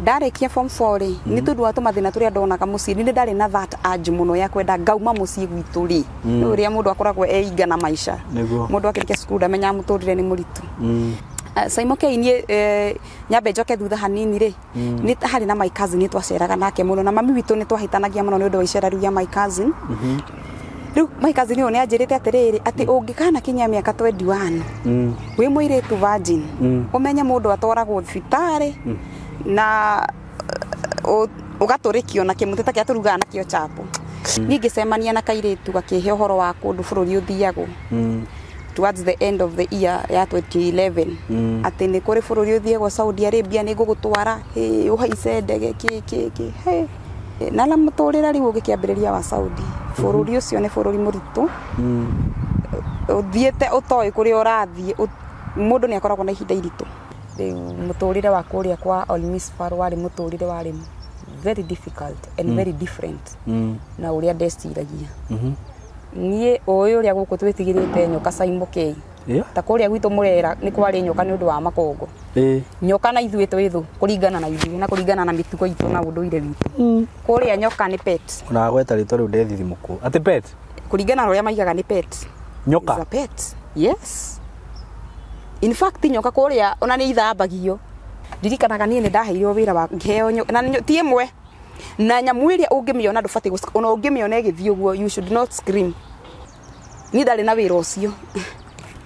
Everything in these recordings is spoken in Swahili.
ndarĩkia form 4 rĩ nĩ mm-hmm. tondũ wa tũmathĩna tũrĩa ndonaga mũciĩ nĩ ndarĩ na that age mũno ya kwenda ngauma mũciĩ gwitũ rĩ mm. nĩ ũrĩa mũndũ akoragwo eiga na maisha mũndũ akĩrĩkia cukuru ndamenyaga mũtũrĩre nĩ mũritũ mm. ah, saimokei niĩ eh, nyambe njoke thutha hanini rĩ mm. nĩ harĩ na my cousin nĩ twaceraga nake mũno na mami witũ nĩ twahĩtanagia mũno nĩ ũndũ wa icera rĩu rĩa my cousin mm-hmm. rä u maikazin å yå nä anjä rä te atä rä rä atä å ngä kana kinyia mä aka wä mwä irä tu virgin å menye må ndå atwaragwo thibitarä na ũgatũrĩkio uh, uh, na kĩmũtĩ ta kĩrĩa tũrugaga nakĩo chapo mm. niĩ cemania na kairĩtu gakĩhe ũhoro wa kũndũ bũrũri ũthiagwo mm. towards the end of the year ya 2011 mm. atĩ nĩ ri bũrũri ũthiagwo Saudi Arabia nĩ ngũgũtwara hey, ũhaice ndege kĩ kĩ kĩ hey. na kä ambä rä ria wa Saudi te å toä kå rä a å rathiä må ndå nä akoragwo na ihinda iritå riu muturire rä kuria kwa olmisfar rä muturire wari very difficult and mm. very different mm. na a ndeciragia mm -hmm. nie uyu uria guku twitigirite nyoka caimukei yeah. ta kuria gwitu murera ni kwari nyoka ni undu wa makongo nyoka na ithuĩ twĩ thũ kũringana na ithuĩ na kũringana na mĩtugo itũ na ũndũire witũ mm. kũrĩa nyoka nĩ pet ona gweta rĩtwa rĩu ndethi thimũkũ atĩ pet kũringana na ũrĩa maigaga nä pet nyoka yes in fact nyoka kuria ona ni ithambagio ndirikanaga niä nä ndaheirwo wä ra wa ngeo na ti ä mwe na nyamå ä rä a å ngä mä ona ndåbatiä ona å ngä mä ona ä gä thiä å guo niä ndarä na wä ra å cio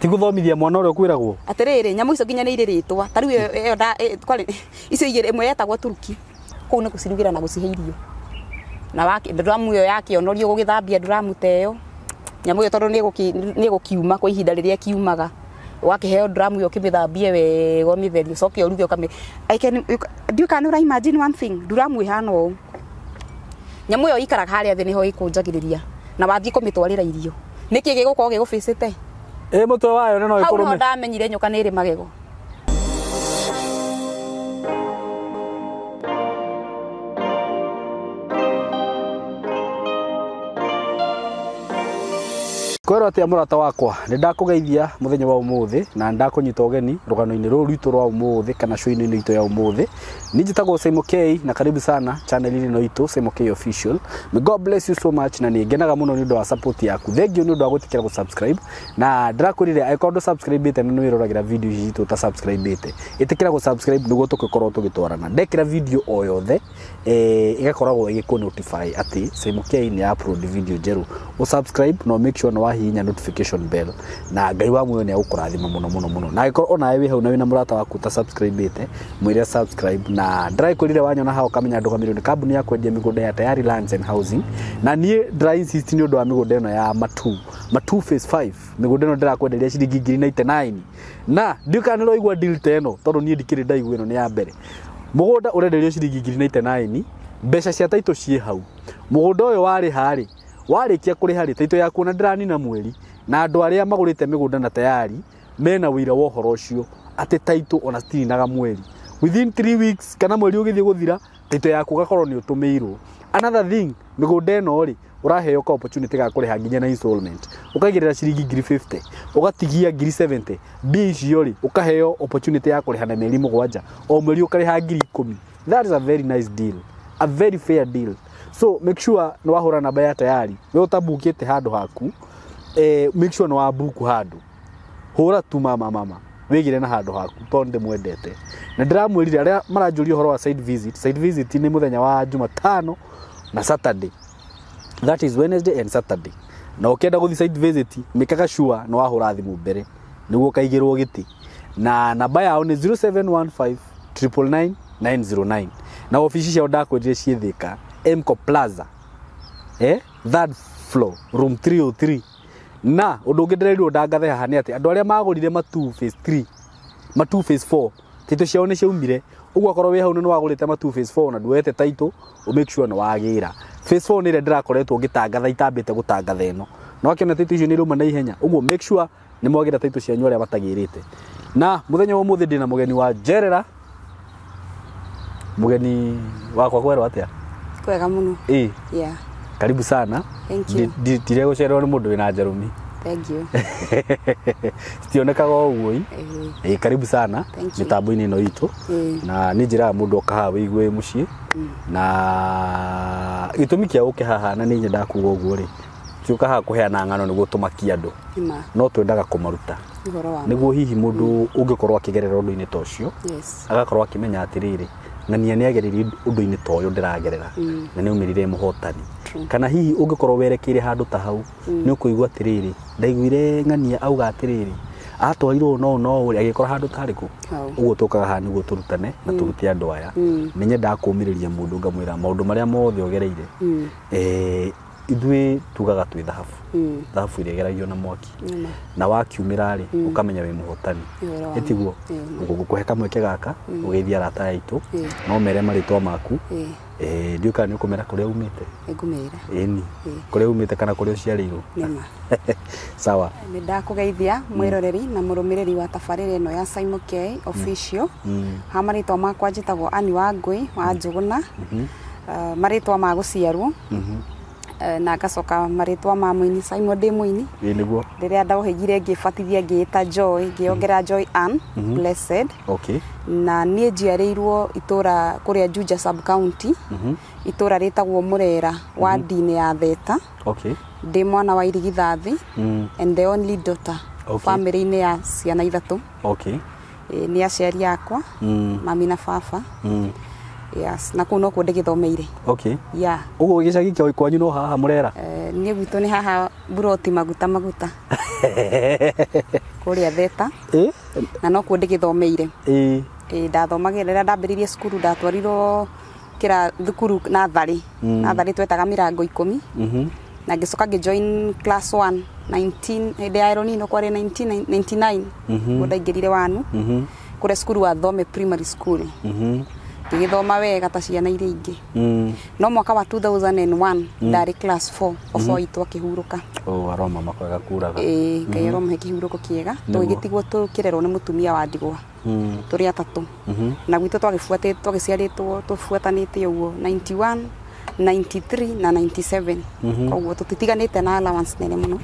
tigå mwana å rä a å kwä ragwo atä rä rä nyamå icio nginya nä irä rä twa tarä u icio igä rä mwe yetagwo turuki kå u nä gå na gå cihe irio na nduramu ä yo yakä onorio gå gä thambia nduramu ta ä yo nyamå ä yo tondå kiuma kwa ihinda rä rä a kiumaga wakiheo drum yo kimithambie we gomi mitheri ucoke uruge ukami i can do you can you imagine one thing drum we hano nyamu yo ikaraga haria thi niho ikunjagiriria na wathii kumitwarira irio niki gigukoge gufisite e må wayo ne no ndamenyire nyuka ni ri magego kwero atia murata wakwa ni ndakugeithia muthenya wa umuthi na ndakunyita ugeni rugano-ini ruru rwitu rwa umuthi kana show-ini ito ya umuthi ni njitagwo Simo K na karibu sana channel ini no ito Simo K official may god bless you so much na ningenaga muno ni undu wa support yaku thank you ni undu wa gutikira gu subscribe na ndirakurire angĩkorwo ndå subscribe te nä wĩroragira video ici citå ta subscribe te ĩtĩkĩra gå subscribe nĩguo tũgĩkorwo tũgĩtwarana ndekĩra video o yothe ĩgakoragwo ĩgĩkũ notify atĩ Simo K nĩ upload video njerũ ũ subscribe no make sure nĩ hihinya notification bell na ngai wa muoyo nä agå muno muno muno na angä onawe wä hau na wä na må rata waku ta ä mwä subscribe na ndirakwä rire wanyona hao kamenya andå gamirwo nä ya kwendia mä gå nda ya tayari lands and housing na niä ndĩrainsist nä å ndå wa mä gå nda ä no ya matu matu phase 5 mä gå nda ä no ndärakwenderia ciringi ngiri na ite na ndiå kana nä roigua deal ta ä no tondå niä ndikä rä ndaigua ä no nä ya mbere må gå nda å renderio ciringi ngiri na ite mbeca cia taitå ciä hau må gå nda å yå warä harä warikia warĩkia kũrĩha rĩtaitũ yaku na ndĩranina mweri na andũ aria magurite migunda na tayari mena wira wa ũhoro ucio ati taito ona citininaga mweri within 3 weeks kana mweri ũgĩthiĩ gũthira taitũ yaku gakoro ni ũtũmĩirwo another thing migunda ĩno ri ũraheo ka opportunity ga kũrĩha nginya na installment ukagirira ciringi ngiri 50 ũgatigia ngiri 70 mbia icio rĩ opportunity ya kũrĩha na mĩeri mugwanja o mweri ũkarĩha ngiri 10 that is a very nice deal a very fair deal so make sure nä wahå namba ya tayari we å tambukä te handå haku eh, make sure nä wambuku handå hå ra tu mama mama wigire na handå haku tondå ndä mwendete na ndä ramwärire arä a maranjå horo wa side visit side visit nä må thenya wa jumatano na saturday that is wednesday and saturday na ukienda guthi side visit mikaga sure no wahura thimu mbere niguo kaigirwo giti na namba yao ni 0715 999 na ofici ciao ndakwendire ciĩ thika Mco Plaza eh third floor room 303 na undu ungi ndirerirwo ndangathe haha ni ati andu aria magurire ma 2 phase 3 ma 2 phase 4 title ciao ni ciaumire uguo akorwo wĩ hau nĩ wagũrĩte ma 2 phase 4 na nduoete title ũ make sure nĩ wagĩra phase 4 nĩ ĩrĩa ndĩrakoretwo ngĩtangatha itambĩte gũtangatha ĩno no akĩona title icio nĩ irũma na ihenya ũguo make sure nĩ mwagĩra title cianyu arĩa matagĩrĩte na mũthenya wa ũmũthĩ ndĩ na mũgeni wa njerera mũgeni wakwa kwerwo atĩa kwega muno ii yeah karibu sana ndire gå cererwo nä må ndå wä na njarå citionekaga å guo karibu sana mä tambo-inä ä no itå na nä njä raga må ndå okaha wä igue må ciä mm. na gä tå mi kä a gå kä haha na nä nyendaga kuga å guo rä kahaa kå heana ng'ano nä guo tå makia andå no twendaga kå maruta nä guo hihi må ndå å mm. ngä korwo akä gerera å ndå-inä ta å cio agakorwo akä menya atä rä rä ngania nä agererie å ta å yå ndä ragerera mm. na nä aumä rire må hotani kana hihi å ngä korwo werekeire handå ta hau mm. nä å kå igua atä rä rä ndaiguire ngania auga atä rä rä no no å rä agä kora handå ugu kå å guo tå kaga haha nä guo tå rutane na mm. tå rute andå aya nä nyendaga kå å mä rä ria må ndå ngamwä ra maå ndå marä a mothe å gereire eh, ithuä tugaga twä thahabu hmm. thahabu ä ĩgeragio na mwaki na wakiumĩra rĩ hmm. ũkamenya wĩ mũhotani hmm. kå ngũkũhe kamweke gaka ũgeithie arata aitũ no mere twa maku ndiũĩ kana nĩ ũkũmera kå rä a umä te kana kũrĩa ũciarĩirwo sawa nĩ ndakũgeithia mwĩroreri na mũrũmĩrĩri wa tabarĩra no ya Simon K official ha twa makwa tagwo Ani wa Ngũi wa marä twa ma gũciarwo Eh, na ngacoka maritwa ma muini Simon ndi muini ĩ nĩguo rĩrĩa ndohĩgire ngĩbatithia ngĩĩta Joy ngĩongerera Joy an mhm. Blessed okay na niĩ njiarĩirwo itũra kũrĩa Juja sub county mhm. itũra rĩtagwo murera mhm. wa inĩ ya Theta okay ndĩ mwana wa irigithathi mm. and the only daughter okay. famĩrĩ-inĩ ya ciana ithatũ okay. e, nĩ aciari akwa mm. mami na baba mm yes na kuno kunde githomeire okay yeah ugo gicagi kyo kwanyu no haha murera eh niä gwito ni haha buroti maguta maguta kå rä eh na no kunde githomeire eh eh rä rä a ndambä rä irie cukuru ndatwarirwo kä ra thukuru natharä mm. natharä twetaga mirango rango mhm na ngä coka join class one hä ndä ironi no kwari 1999 mhm ndaingä rire wanu mhm rä a wa thome primary school mhm ngĩgĩthoma wega ta ciana iria ingĩ mm. no mwaka wa 2001 mm. ndarĩ class 4 mm. ofo itwa akĩhurũka oh, aroma makwega kuraga ĩĩ ngai mm-hmm. aromahe kĩhurũko kĩega tũgĩgĩtigwo tũkĩrerwo nĩ mũtumia wa ndigwa tũrĩ atatũ mm-hmm. na gwitũ twagĩciarĩtwo tũbuatanĩte ũguo 91 93 na 97 mm-hmm. koguo tũtitiganĩte na allowance nene mũno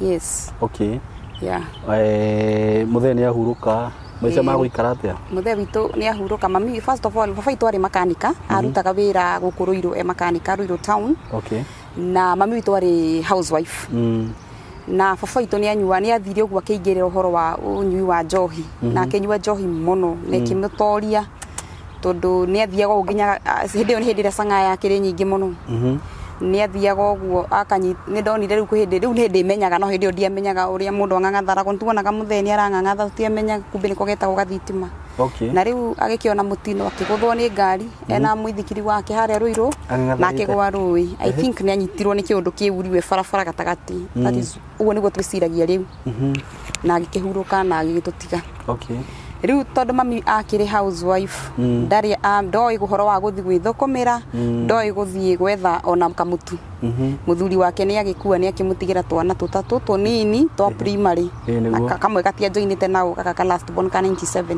yes okay yeah eh muthenya nĩahurũka maica ma mm. guikara atia muthe witå nä ahurå mami first of all arä makanika mm-hmm. arutaga wä ra gå kå rå irå e makanika rå irå town na mami witå arä housewife mm. na baba witå nä anyua nä athire å guo akä ingä rä ra å horo wa å nyui wa njohi na mm-hmm. akä nyua njohi må na kä må toria tondå nä athiaga å nginya hä ah, ndä ä yo nä hä ndä ä rä a canga yakä rä nyingä må no mm -hmm nä athiaga å guo nä ndonire rä u hä ndä ndä menyaga no hä ndä ä yo ndiamenyaga å rä a må ndå ang'ang'atharagwo nä tuonaga må theni nä arang'ang'atha tiamenyaga kumbä nä ko getagwo gathitima na rä u agä kä ona må tino akä gå thwo nä ngari mhm. ena må ithikiri wake harä a rå irå na akä gwa rå ä nä anyitirwo nä kä å ndå kä uriwe barabara gatagati mhm. å guo nä guo twä ciragia rä u mhm. na agä kä hurå ka na agä gä tå tiga riu tondu mami akiri housewife mm. ndari ah, ndoi uhoro wa guthi gwithukumira mm. ndoi guthii gwetha ona kamutu muthuri mm-hmm. wake ni agikua ni akimutigira twana tutatu tunini twa eh. primary eh, kamwe joinite nao kaka last born ka 97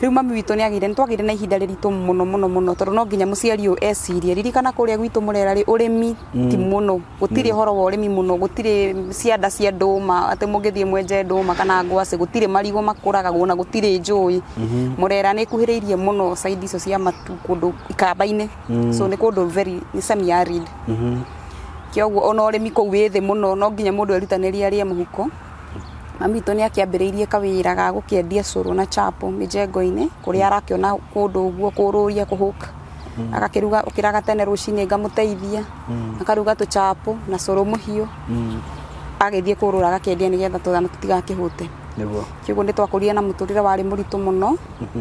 riu mami witå ni agire ire nä na ihinda rä ritå muno muno må no no tondå no nginya må ciari å ecirie ririkana kå rä a gwitå må ti muno no horo wa urimi muno mi cianda cia nduma ma mungithie mwenje nduma kana ngwacä gå tirä marigå makå ragagwo na gå tirä njå ä må rera nä cia matu kundu ndå ikamba-inä mm. so nä kå ndå cemi ya kioguo ona å rä mi kå u no no nginya må ndå erutanä rie mami itu ni akiambiriirie kawira ga gukiendia curu na chapo mijengo kå rå ria kundu uguo kururia kuhuka Mm. kä ukiraga tene cinä ngamå teithia hmm. akaruga chapo na curu muhiu mm. agithie kurura tå nigetha hå te kä niguo nä twakå twakurire na må må må tå rä re warä ritå muturire wari muritu muno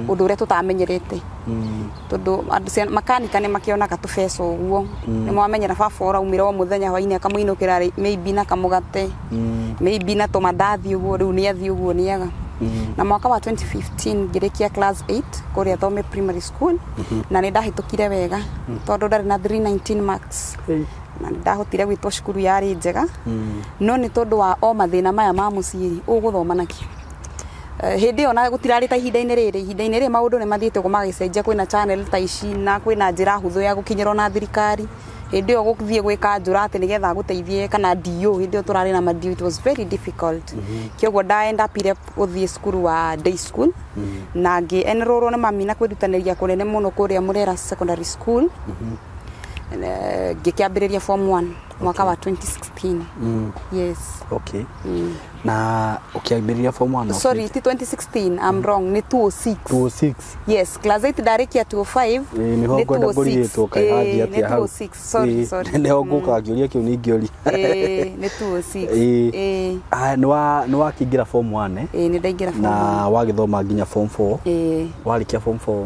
undu mhm. uria tutamenyerete mm. tondu andu makanika nä makä onaga ni makionaga tubeca uguo mm. ni mwamenyera baba uraumire o må thenya muthenya hwaini akamuinukira maybe na kamugate mm. maybe na tå å tumandathi uguo riu ni athi nä niaga Mm-hmm. na mwaka wa 2015 ngä class 8 kå rä primary school mm -hmm. na tå kire wega mm. Mm-hmm. tondu ndari na 319 marks hey. na ni ndahotire two cukuru yarä njega mm-hmm. no nä tondå wa o na maya ma mũciĩ ũgũthoma nakĩ eh, hĩndĩ ĩyo na gũtirarĩ ta ihinda-inĩ rĩrĩ ihinda-inĩ rĩrĩ maũndũ nĩ mathiĩte ũguo magĩcenjia kwĩna channel ta ici na kwĩna njĩra hũthũ ya rwo na thirikari hindi yo guthie gwika njura ati nigetha guteithie kana dio hindi yo turari na madio it was very difficult mm -hmm. kioguo ndaenda pire guthie cukuru wa day school mm -hmm. na ngi enrorwo ni mami na kwirutaniria kunene muno kuria murera secondary school mm -hmm. Uh, ngĩkĩambĩrĩria form 1 mwaka wa 2016 mm. yes okay mm. na ukiambĩrĩria form 1 sorry ti 2016 i'm mm. wrong ni 206 206 yes class 8 ndarikia 205 niho ngwenda mbũrigĩtwo kaihathi atia hau oh sorry sorry niho ngũkaga ngĩũria kĩu ningĩũria ni wa 206 wa kingira form 1 eh nĩ ndaingĩra form 1 na githoma nginya form 4 eh wa likia form 4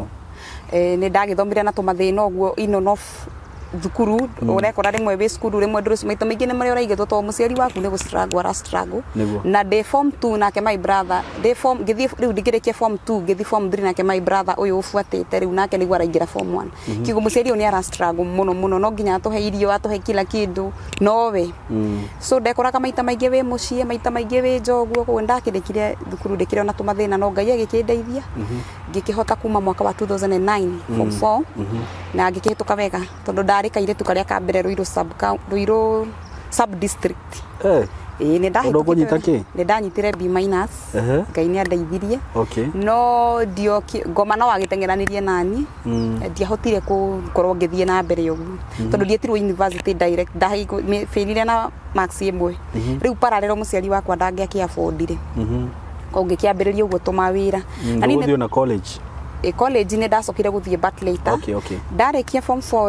eh nĩ ndagĩthomire na tumathina ũguo inonof thukuru urekora hmm. rimwe wä cukuru rä mwe ndå maita maingä nä marä å to må waku ni gå ara na ndä form two nake my brother ndä form githi riu u ndingä form 2 githi thiä form three nake my brother å yå å te rä u nake nä guo araingä form 1 hmm. kigo må ciari å ara må muno muno no no nginya atå he irio atå he kila kindå nowe hmm. so ndekoraga maita maingä wä må maita maingä wä njoguo koguo ndakä rä kire thukuru ndä ona tå mathä no ngai agä kä ndeithia ngä kuma mwaka wa 2009 form 4 na ngä kä hä tå ka wega tondå ndarä kairä karä a kambere rå irå sub district eh nä ndanyitä re ngai nä andeithirie no ngoma no agä teng'eranä rie nani hmm. eh, ndiahotire korwo ngä thiä na mbere å guo tondå ndiätirwo na ä mwe hmm. rä u pararero må ciari wakwa ndangä akä abondire hmm. kongä kä ambä rä rie å guo tå wä ra college nä ndacokire gå thiä ndarä kia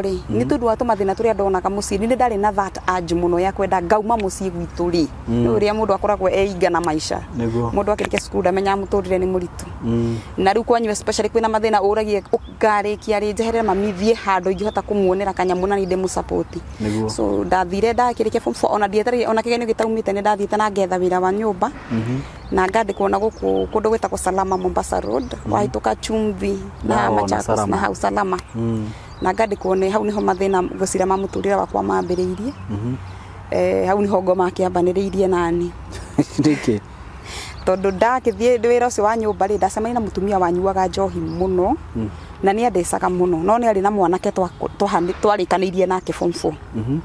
ri nä tå ndå wa tå mathä tå rä a ndonaga må ciä nä ndarä na that anj må no ya kwenda ngauma må ciä gwitå rä mm. nä å rä a må ndå akoragwo einga na maica må ndå akä rä kia cukuru ndamenyaga må tå rä re nä må ritå mm. na rä u kwanyu kwä na mathä na å ragie å ngarä kia rä njeherere mamithiä handå ingä hota kå muonä ra kanyamå na nä ndä må so ndathire ndakä rä kia ona kä genio gä taumä te nä ndathiä te na ngetha wä ra wa nyå mba mm-hmm. na ngandä kwo na gå kå kå ndå gwä tagwo salama mombasa road mm-hmm. wahä tå ka chumvi muthi na Machakos na hau salama mm. na ngandikwo nĩ hau nĩho mathina gucira ma muturira wakwa mambĩrĩirie mm-hmm. eh, hau nĩho ngoma akĩambanĩrĩirie nani rĩkĩ tondũ ndagĩthiĩ wĩra ũcio wa nyũmba rĩ ndacemania na mutumia wanyuaga njohi mũno mm. na ni andecaga muno no ni ari na mwanake twarĩkanĩirie nake form four mm -hmm.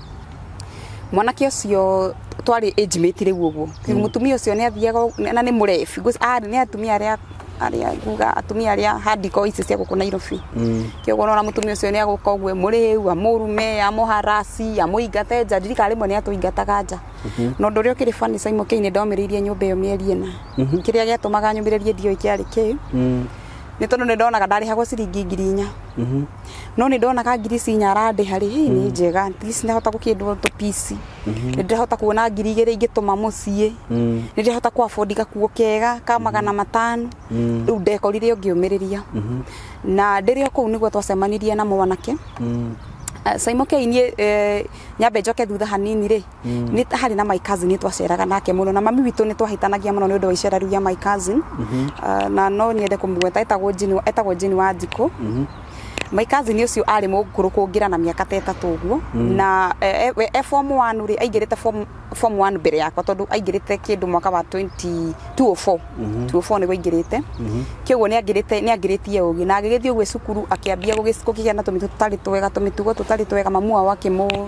mwanake ũcio twarĩ age mate ri guo guo mutumia mm. ũcio ni athiaga na nĩ mũrebi arĩ ah, nĩ atumia arĩa aria nguga atumia aria handiko ici cia guku Nairobi mm. kioguo nona mutumia ucio ni aguka uguo muriu amurume amuharasi amuingate nja ndirikana rimwe ni atuingataga nja mhm. na undu uria ukiri bani Simon Kei ni ndomiriirie nyumba iyo mieri ina mhm. kiria giatumaga nyumiririe ndio ikiari kii nä tondå nä ndonaga ndarä hagwo ciringi ngiri inya mhm. no nä ndonaga ngiri ci inya arandä harä hä nä mhm. njega ndahota gå kä ndwo tå mhm. ni nä hota kuona ngiri igä rä ingä tå ma må ciä nä ndärahota kwabondi gakuo kega ka magana matano rä u ndekorire å ngä å mä rä ria na ndä rä o kå u nä guo twacemanirie na mwanake caimoke eh, inie eh, nyambe njoke thutha hanini rä mm. ni harä na my cousin nä twaceraga nake må no na mami witå nä twahätanagia må no nä å ndå wa icera rä my cousin mm-hmm. eh, na no nyende kå må gweta etagwo jini wa njikå mm-hmm maikazi-inä å cio arä må ngå rå kå ngä na mä aka tetatå å guo mm. na eh, eh, eh, form one rä form one mbere yakwa tondå aingä rä mwaka wa 2004 nä guo aingä rä te kä guo nä angä rä tie å gä na agä gä thiä å gwä cukuru akä ambia gå gä gä na tå mä tå tarä rä u mä nä akä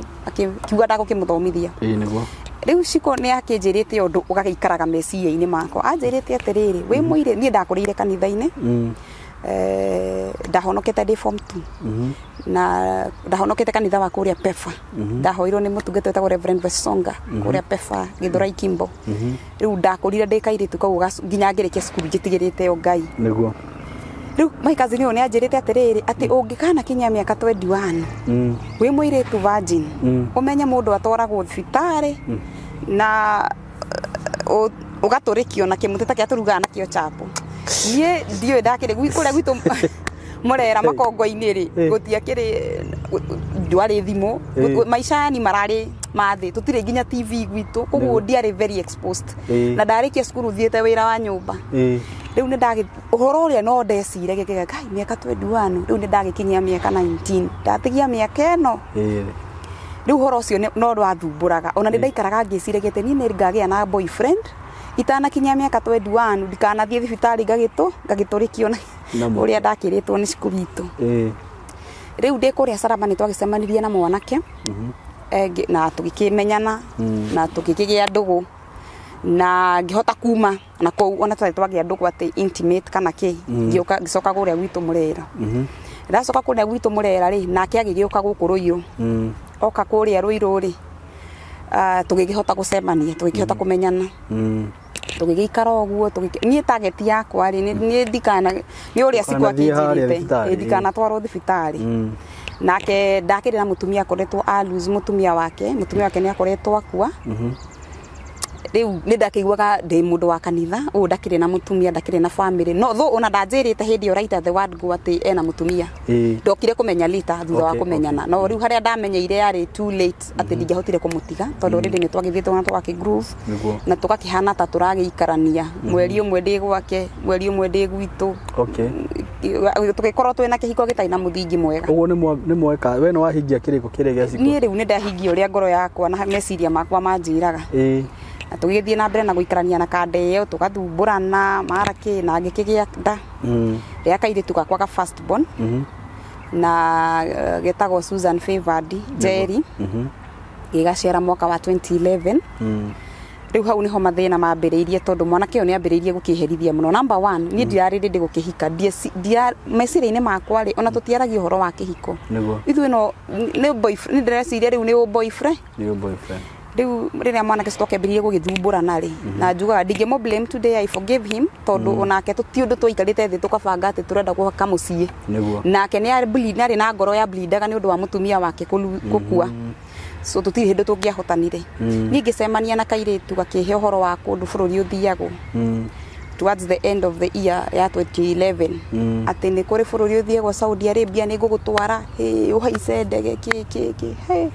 njä rä te å ndå å kä må thomithia riu ciko ni akinjirite undu ugagikaraga rä ini makwa anjirite atiriri mm-hmm. wi muire nie ndakurire kanitha-ini mm. Eh, ndahonokete ndi form 2 mhm. na ndahonokete kanitha wa kuria pefa mhm. ndahoirwo ni mutungata wetagwo Reverend Wesonga mhm. kuria pefa githurai kimbo riu ndakurire ndi kairitu kau nginya ngirikia cukuru njitigirite yo ngai niguo riu maikazini uyu rä anjirite atiriri ati ungikana mm. kinya miaka 21 mm. wi muiritu virgin umenye mm. mundu atwaragwo thibitari na ugaturikio eh, na kimuteta kia turugaga nakio chapo niä ndiå ndakä rä kå rä a gwitå murera makongo-inä rä gå tiakä rä ndwarä thimå maica ni mararä mathä tå tirä nginya tv gwitå koguo ndiarä very exposed na ndarä kia cukuru thiä te wä ra wa nyå mba rä u nä ndagä å horo å rä a no ndecirege ngä gai mä aka twendiwano rä u nä ndagä kinyia mä aka ndatigia mä aka ä no rä u horo å cio no rwathumbu raga ona nä ndaikaraga ngä ciregete niä nä ngagä a na boyfriend itana kinya itanakinya mĩaka 21 ndikanathiĩ thibitarĩ ngagĩtũ ngagĩtũrĩkio na ũrĩa ndakĩrĩtwo nĩ cukuru itũ rĩu ndĩ kũrĩa carama nĩ twagĩcemanirie na mwanake mhm. eh, na tũgĩkĩmenyana mm. na tũgĩkĩgĩa ndũgũ na ngĩhota kuma na kũu ona twarĩ twagĩa ndũgũ atĩ intimate kana kĩ mm. ngĩũka ngĩcoka kũrĩa gwitũ mũrera mhm. ndacoka kũrĩa gwitũ mũrera rĩ nake agĩgĩũka gũkũ rũiyũ mm. oka kũrĩa rũirũ rĩ ah, tũgĩkĩhota gũcemania tũgĩkĩhota kũmenyana tugigikara oguo nie target yakwa ri nie ndikana ni uria ciku akinjirite ndikana twarwo thibitari mm. nake må mutumia akoretwo a lose mutumia wake mutumia wake ni akoretwo akua mm -hmm riu ni ndakaiguaga ndi mundu wa kanitha u ndakire na mutumia ndakire na family no tho ona ndanjirite hindi right at the word go ati ena mutumia ndokire kumenya lita thutha wa kumenyana no riu haria ndamenyeire yari too late ati mhm. ndingihotire kumutiga tondu mhm. ndi ni twagithiite na twaki groove na tukakihana ta turagiikarania mhm. mweri umwe ndi gwake mweri umwe ndi gwitu okay tugikorwo twina kihiko gitai na muthingi mwega uguo ni mweka we ni wahingia kiriko kiri gia siku ni riu ni ndahingia uria ngoro yakwa na meciria makwa manjiraga tugithie na mbere na guikarania na kande yo tugathumburana mara ki na ngikigia nda mm. ya kaire gakwa ga first born mm -hmm. na uh, getagwo Susan Favored Jerry mm -hmm. gigaciara mwaka wa 2011 mm riu hau niho mathina mambiriirie tondu mwanake uyo niambiriirie gukiherithia muno number 1 ni ndirarä ndi gukihika gå mesire hika makwa ri ona tå tiaragia å horo wa kä hiko ithuä no nä ndä reciria ni boyfriend ni boyfriend riu riria mwanake citå kembirie gå gä rä na mhm. njugaga ndingä må blame today i forgive him tondå mhm. onake tå ti å ndå twaikarä te thä tå kabanga atä tå renda gå haka må ciä nake na ngoro ya blindaga nä å ndå wa må wake kukua mhm. so tå tirä hä ndå tå na tu gakä horo wa kå ndå bå towards the end of the year ya 2011 mm. atä nä kå rä saudi arabia nä ngå gå twara å haice ndege kä kä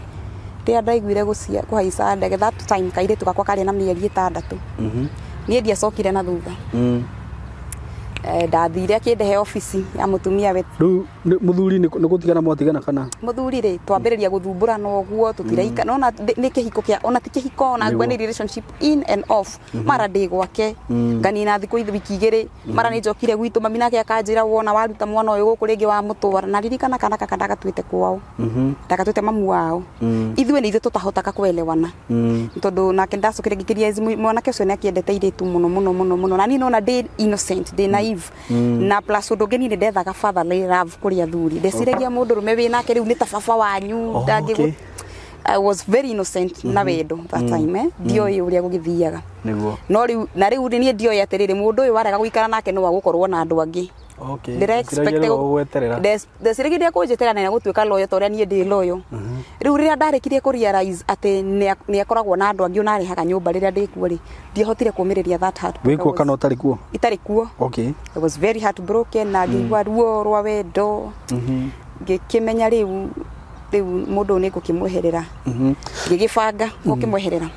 rä a ndaiguire kåhaica ndege that time kairä tugakwa karä na mä eri ä tandatå mhm. niä ndiacokire na thutha mm. Eh, ndathire kĩndehe ofici ya mutumia wet rĩu muthuri ni gũtigana mwatigana kana muthuri ri twambiriria guthumbura na ũguo tutiraika mm. nona ni kihiko kia ona ti kihiko ona ngwe ni relationship in and off mm -hmm. mara ndĩ gwake nganina mm. thikũ wiki igĩrĩ mm-hmm. mara ni jokire gwitu mami nake akanjira wona waruta mwana ũyũ gũkũ ringi wa mutwara na ririkana kana kaka ndagatwĩte kwao mm-hmm. ndagatwĩte -hmm. mamu wao mm. ithuĩ nĩ ithuĩ tũtahotaga kwelewana mm. tondu nake ndacokire ngĩkĩria mwanake ũcio nĩ akiendete airĩtu muno muno muno muno na ni no na ndĩ innocent ndĩ mm. naive live na plus undu ngeni ni ndethaga fatherly love kuri athuri ndeciragia mundu rume wi nake riu ni ta baba wanyu oh, ndangi I was very innocent mm -hmm. na mhm. wendo that mm -hmm. time eh mhm. ndioi uria gugithiaga niguo no riu na riu ni ndioi yatiriri mundu uyu warega guikara nake no agukorwo na andu angi ndecirägirie kå njä tuä ka loyo ta å mhm. rä a niä ndä loyo rä u rä rä a ndarä kirie kå atä nä akoragwo na andå angä nyå mba rä rä a ndä kuo rä ndiahotire kå mä rä ria kana å tarä kuo itarä kuo na ngä igua mm. ruo rwa wendo ngä kä menya rä u rä u må ndå å nä ngå kä mweherera ngä gä banga kä mweherera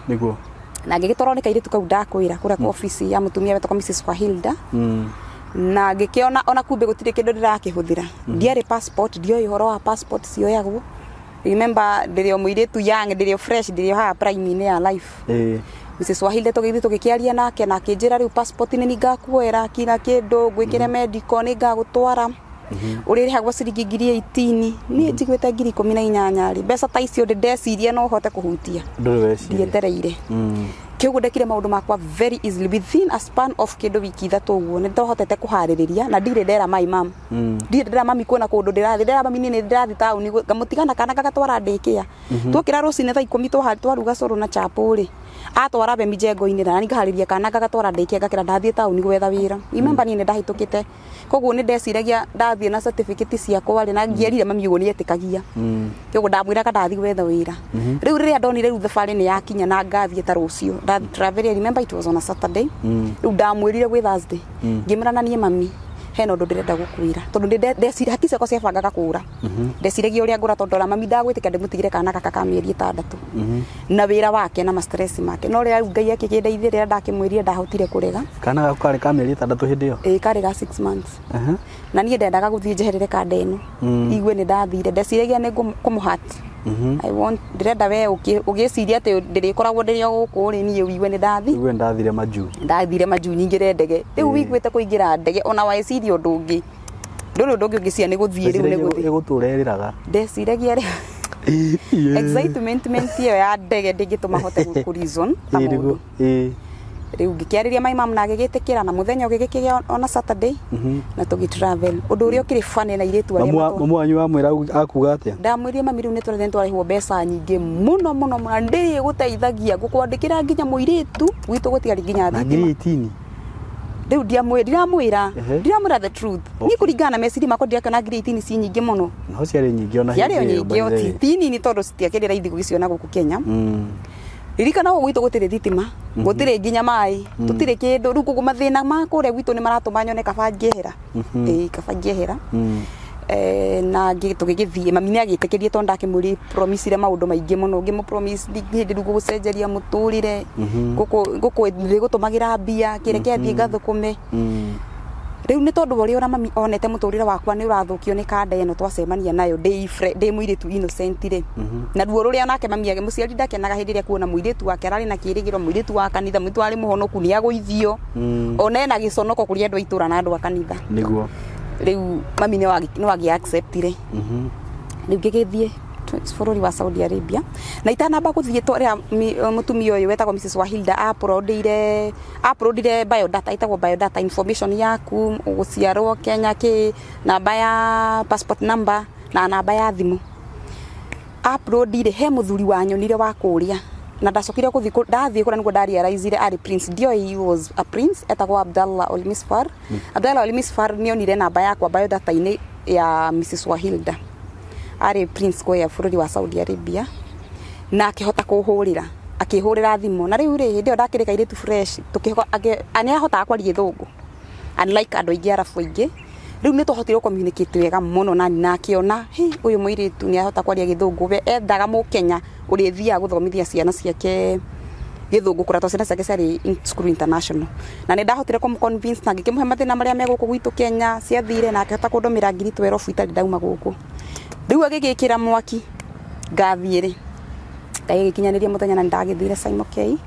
na ngä gä nä kairä tu kau ndakwä ra kå rä a mm. ya må tumia wetagwo mrs mm na ngĩkĩona ona kumbe gũtirĩ kĩndũ ndĩrakĩhũthĩra hmm. ndiarĩ passport ndioĩ ũhoro wa passport cioyagwo remember ndĩrĩ o mũirĩtu young ndĩrĩ o fresh ndĩrĩ o haha prime-inĩ ya life eh. Mrs. Wahilde tũgĩthiĩ tũgĩkĩaria nake na akĩnjĩra rĩu passport nĩ ngakuoera kira kĩndũ ngwĩkĩre hmm. medical nĩ ngagũtwara hmm. ũrĩrĩhagwo ciringi ngiri ĩitini niĩ njiguĩte ngiri ikũmi na inyanya rĩ mbeca ta icio ndĩ ndeciria no hote kũhutia ndiĩtereire kiugo ndekire maundu makwa very easily within a span of kedo wiki ithatu uguo ni ndohotete kuhaririria na ndire ndera mai mam hmm. dire dera mami kuona kundu ndirathi dera mami mhm. hmm. ni thi town ni gamutigana kana twara ndikia twokira rucine thaa ikumi twaruga soro na chapu ri atwara be mijengo ini na ningahariria hmm. kana gagatwara ndaikia ngakira ndathiä taåni gwetha wira ra imemba niä nä tukite kä te koguo nä ndeciragia ndathiä na ciakwa ri na ngierire mami å ni etikagia etä ndamwira kana ndamwä ndathi gwetha wira riu rä u rä rä a ndonire rä u thabarä yakinya na ngathiä ta rucio ndatravä remember it was on a saturday mm. rä u ndamwä rire gwä thursday mm. ngä mä rana mami hena ndu ndirenda gukwira tondu haki ciakwa ciabangaga kura mhm. ndeciragia uria ngura tondu ona mami ndagwitika ndimutigire kana gaka ka mieri itandatu mhm. na wira wake na stress make no ria ngai akigĩndeithĩrĩra ndakĩmwĩrire ndahotire kũrega kana gaku karĩ ka mĩeri ĩtandatũ hĩndĩ ĩyo ĩĩ karĩ ga six months na niĩ ndendaga gũthiĩ njeherere kanda ĩno mm. igue nĩ ndathire ndeciragia nĩ Mm-hmm. i want ndirenda we ugiciria ati ndirĩkoragwo ndĩrĩ o gũkũ rĩ niĩ wigue nĩ ndathi igue ndathire maju ndathire maju nyingĩre ndege rĩu wiguĩte kũingĩra ndege ona waĩciria ũndũ ũngĩ ndũrĩ ũndũ ũngĩ ũngĩciria nĩ gũthiĩ rĩu nĩ gũthiĩ ĩgũtũra erĩraga ndeciragia rĩ excitement ĩyo ya ndege ndĩngĩtũma hote kũ reason na mũndũ riu ngikiariria my mam na agigitikira na muthenya ugigikigia ona saturday mhm. na travel undu uria ukiri fane na iritu aria mamu wanyu amwira akuga atia ndamwirie mami riu nitwende nitwarehwo mbeca nyingi muno muno muno ndiri guteithagia gukwandikira nginya muiritu gwitu gutigari nginya thitima riu ndiamwira ndiramwira ndiramwira the truth ni kuringana na mako makwa ndirakana ngiri itini si nyingi muno no ciari nyingi ona ciarĩ nyingi o ti nini tondu citiakĩrĩ raithi na guku kenya mm ririkana gå gwitå gå tirä thitima mhm. gå tirä nginya maä mhm. tå tirä kä ndå rä u mathä na makå rä a gwitå nä maratå ma nyone kaba ngäehera mhm. na tå gä gä thiä mami nä agä tä kä rie tondå ndakä mwä ire maå ndå maingä må no ngä må hä ndä rä u gå gå cenjeria må tå rä re gå kå rä gå tå magä ra mbia kä re kä athiä ngathå kå me riu ni tondu uria ura mami onete muturire wakwa ni urathukio ni kande eno twacemania nayo ndi muiritu innocent ri mhm. na ruo ruria onake mami age muciari ndake hindi iria kuona muiretu wake arari na kirigiro muiretu wa kanitha muiritu ari muhono ni agwithio one na gisonoko kuri andu aitura na andu a kanitha niguo riu mami ni wagi mhm riu ngigithie bururi wa Saudi Arabia na itanamba guthie twaria mutumia eh, uyu wetagwo Mrs Wahilda aprodire aprodire biodata itagwo biodata information yaku guciarwo Kenya ki namba ya passport number na namba ya thimu aprodire he muthuri wa nyonire wa kuria na ndacokire kuthi ndathie kuria niguo ndarealizire ari prince ndio he was a prince etagwo Abdallah Olmisfar hmm. Abdallah Olmisfar nionire namba yakwa biodata-ini ya Mrs Wahilda mm arĩ Prince ya bũrũri wa Saudi Arabia na akĩhota kuhurira akihurira thimo na riu rĩu rĩ hĩndĩ ĩyo ndakĩrĩka airĩtu fresh nĩ ahotaga kwaria gĩthũngũ unlike andũ aingĩ arabu aingĩ rĩu nĩ twahotire communicate wega mũno na nĩ nakĩona hĩ ũyũ mũirĩtu nĩ ahota kwaria gĩthũngũ we endaga kenya mũkenya ũrĩthiaga gũthomithia ciana ciake githungu kura to ciana ciake ciarĩ in school international na nä ndahotire kåmconvince na ngä kä må he mathä na marä a megå kå gwitå kenya ciathire na akä hota kå ndå mä ra ngiri twerobu itarä ndauma gå kå riu agigikira mwaki ngathiä rä ndagägäkinyanä ria må thenya na nä ndagäthire cimokei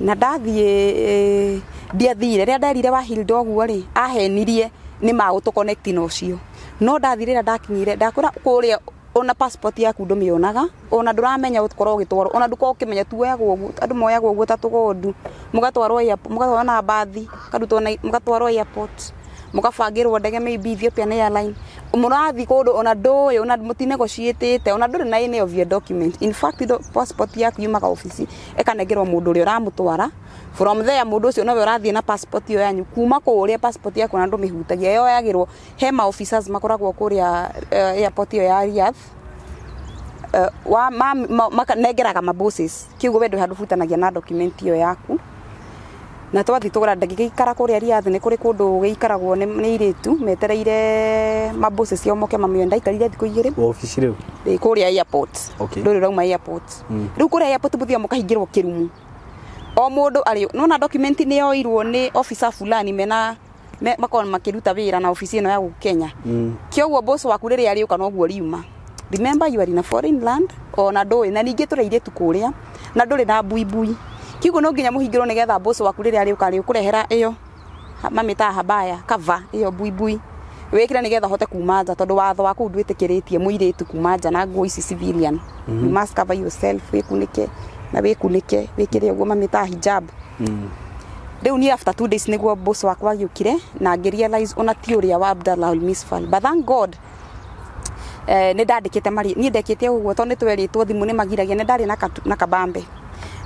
na ndathiä ndiathire rä a nderire wa hilda å guo rä ni nä magå tå na å cio no ndathire rä a ndakinyire ndakwä ra kå rä a ona passport yaku ndå mä onaga ona ndå ramenya korwo å gä twarwo ona ndå kä menya tu woyagwo guo andå moyagwo guo ta tå gondu må gatwarwo na mbathi må gatwarwo airport mukabangirwo ndege maybe Ethiopia na airline murathi kundu ona nduwi ona mutinegotiĩtĩte ona ndũrĩ na of your document in fact the passport yak yaku yumaga ofici ĩkanengerwo mundu uri uramutwara from there mundu ucio nowe urathi na passport yo yanyu kuma kũ uri passport yak ona ndu ndũ yo yagirwo he ma officers makoragwo kũrĩa uh, airport yo ya Riyadh eh, wa ma, ma, ma, nengeraga mabuses kĩugo we ndũĩ handũ butanagia na document yo yaku na twathi tugura ndagĩgĩikara kũrĩa riathi nĩ kũrĩ kũndũ gĩikaragwo nĩ airĩtu metereire mabũcĩ ciao moke mamĩoe ndaikarire thikũ igĩrĩ wobici hmm. rĩu kũrĩa airport ndũrĩ ũrauma airport rĩu kũrĩa airport mũthiaga mũkahingĩrwo kĩrumu o mũndũ arĩ nona document nĩ yoirwo nĩ officer fulani mena makoragwo makĩruta wĩra na ofici ĩno ya gũkũ Kenya mm. kĩoguo boss waku rĩrĩa arĩũka noguo riuma remember you are in a foreign land ona ndũĩ na ningĩ tũrĩ airĩtu kũrĩa na ndũrĩ na mbuimbui kiguo no nginya muhingirwo nigetha mboco waku riria ukari ukurehera iyo mamitaga habaya kava iyo buibui wikire nigetha hote kuma nja tondu watho wa kuu ndwitikiretie muiritu kuma nja na nguo ici civilian mm -hmm. you must cover yourself wikunike na wikunike wikire uguo mamitaga hijab mm. riu ni after two days niguo boss wakwa agiukire na ngirealize ona ti uria wa Abdallah Al Misfal but thank god eh, ni ndandikite mari ni ndekite uguo tondu ni tweritwo thimu ni magiragia ni ndari na, na kabambe